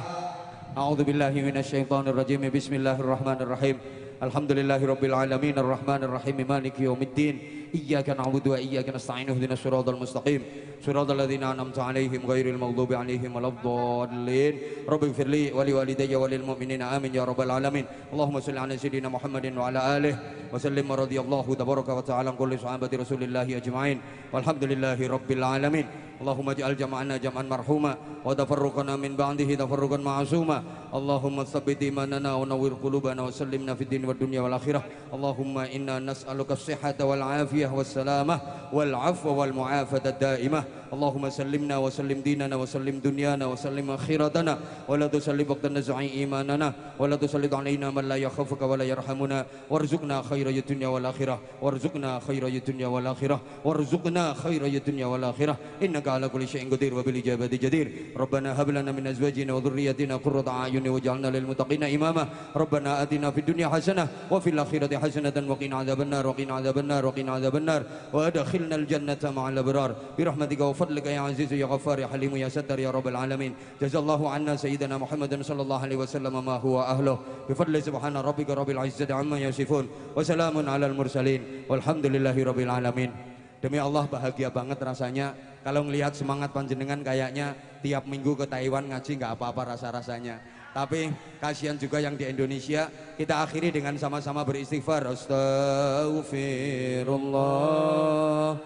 S2: A'udzubillahi minasyaitonirrajim. Bismillahirrahmanirrahim. الحمد لله رب العالمين الرحمن الرحيم مالك يوم الدين إياك نعبد وإياك نستعين اهدنا الصراط المستقيم صراط الذين أنعمت عليهم غير المغضوب عليهم ولا الضالين رب اغفر لي ولوالدي وللمؤمنين آمين يا رب العالمين اللهم صل على سيدنا محمد وعلى آله وسلم رضي الله تبارك وتعالى عن كل صحابة رسول الله أجمعين والحمد لله رب العالمين اللهم اجعل جمعنا جمعا مرحوما وتفرقنا من بعده تفرقا معصوما اللهم ثبت إيماننا ونور قلوبنا وسلمنا في الدين والدنيا والآخرة اللهم إنا نسألك الصحة والعافية والسلامة والعفو والمعافاة الدائمة اللهم سلمنا وسلم ديننا وسلم دنيانا وسلم آخرتنا ولا تسلب وقت النزع إيماننا ولا تسلط علينا من لا يخافك ولا يرحمنا وارزقنا خير الدنيا والآخرة وارزقنا خير الدنيا والآخرة وارزقنا خير الدنيا والآخرة إنك ala kulli syai'in qadir wa bil ijabati jadir rabbana hab lana min azwajina wa dhurriyyatina qurrata a'yun waj'alna lil muttaqina imama rabbana atina fid dunya hasanah wa fil akhirati hasanatan wa qina adhaban nar wa qina adhaban nar wa qina adhaban nar wa adkhilna al jannata ma'al abrar bi rahmatika wa fadlika ya aziz ya ghaffar ya halim ya sattar ya rabbal alamin jazallahu anna sayyidina muhammadan sallallahu alaihi wasallam ma huwa ahluh bi fadli subhana rabbika rabbil izzati amma yasifun wa salamun alal mursalin walhamdulillahi rabbil alamin Demi Allah bahagia banget rasanya kalau ngelihat semangat panjenengan kayaknya tiap minggu ke Taiwan ngaji nggak apa-apa rasa-rasanya. Tapi kasihan juga yang di Indonesia. Kita akhiri dengan sama-sama beristighfar. Astaghfirullah.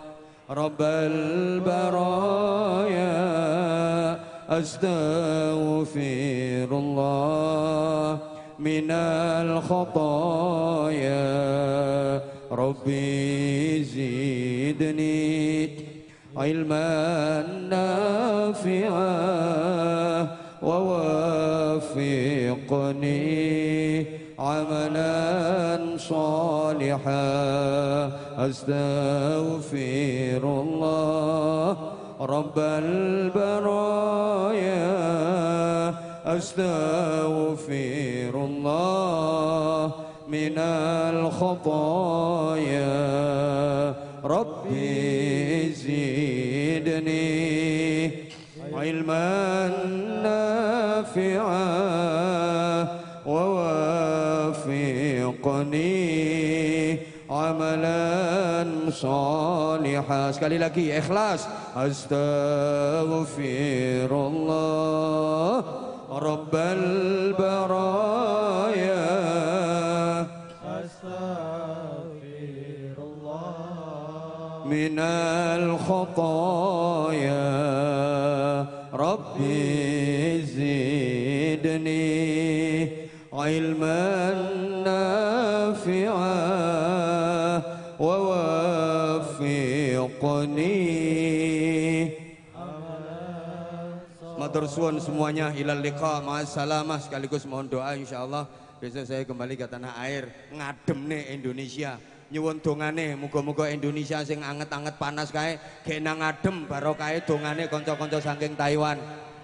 S5: Rabbal baraya astaghfirullah من الخطايا rabbi zidni. علما نافعا ووافقني عملا صالحا أستغفر الله رب البرايا أستغفر الله من الخطايا ربي بإذنه علما نافعا ووافقني عملا صالحا سكالي لكي إخلاص أستغفر الله رب البرايا من الخطايا ربي زدني علما نافعا ووفقني
S2: Matur semuanya ilal liqa sekaligus mohon doa insyaallah besok saya kembali ke tanah air ngadem nih Indonesia nyuwun dongane muga-muga Indonesia sing anget-anget panas kae genang adem adem barokah e dongane kanca-kanca saking Taiwan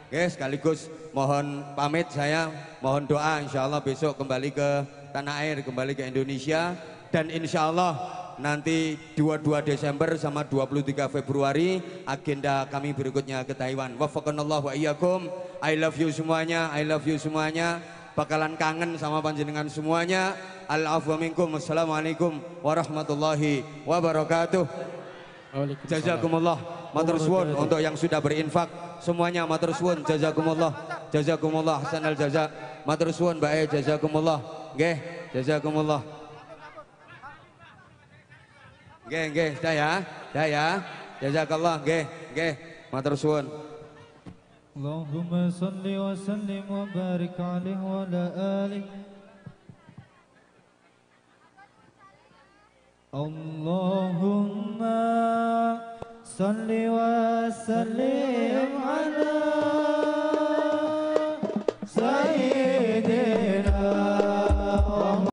S2: Oke, sekaligus mohon pamit saya, mohon doa insya Allah besok kembali ke tanah air, kembali ke Indonesia. Dan insya Allah nanti 22 Desember sama 23 Februari agenda kami berikutnya ke Taiwan. Wafakanallah wa iyyakum. I love you semuanya, I love you semuanya bakalan kangen sama panjenengan semuanya. Al-afwa Assalamualaikum warahmatullahi wabarakatuh. Jazakumullah matur suwun untuk yang sudah berinfak semuanya matur suwun jazakumullah jazakumullah hasanal jaza matur suwun bae jazakumullah nggih jazakumullah nggih nggih Dah ya. ya. jazakallah nggih nggih matur suwun اللهم
S3: صل وسلم وبارك عليه وعلى آله
S7: اللهم صل وسلم على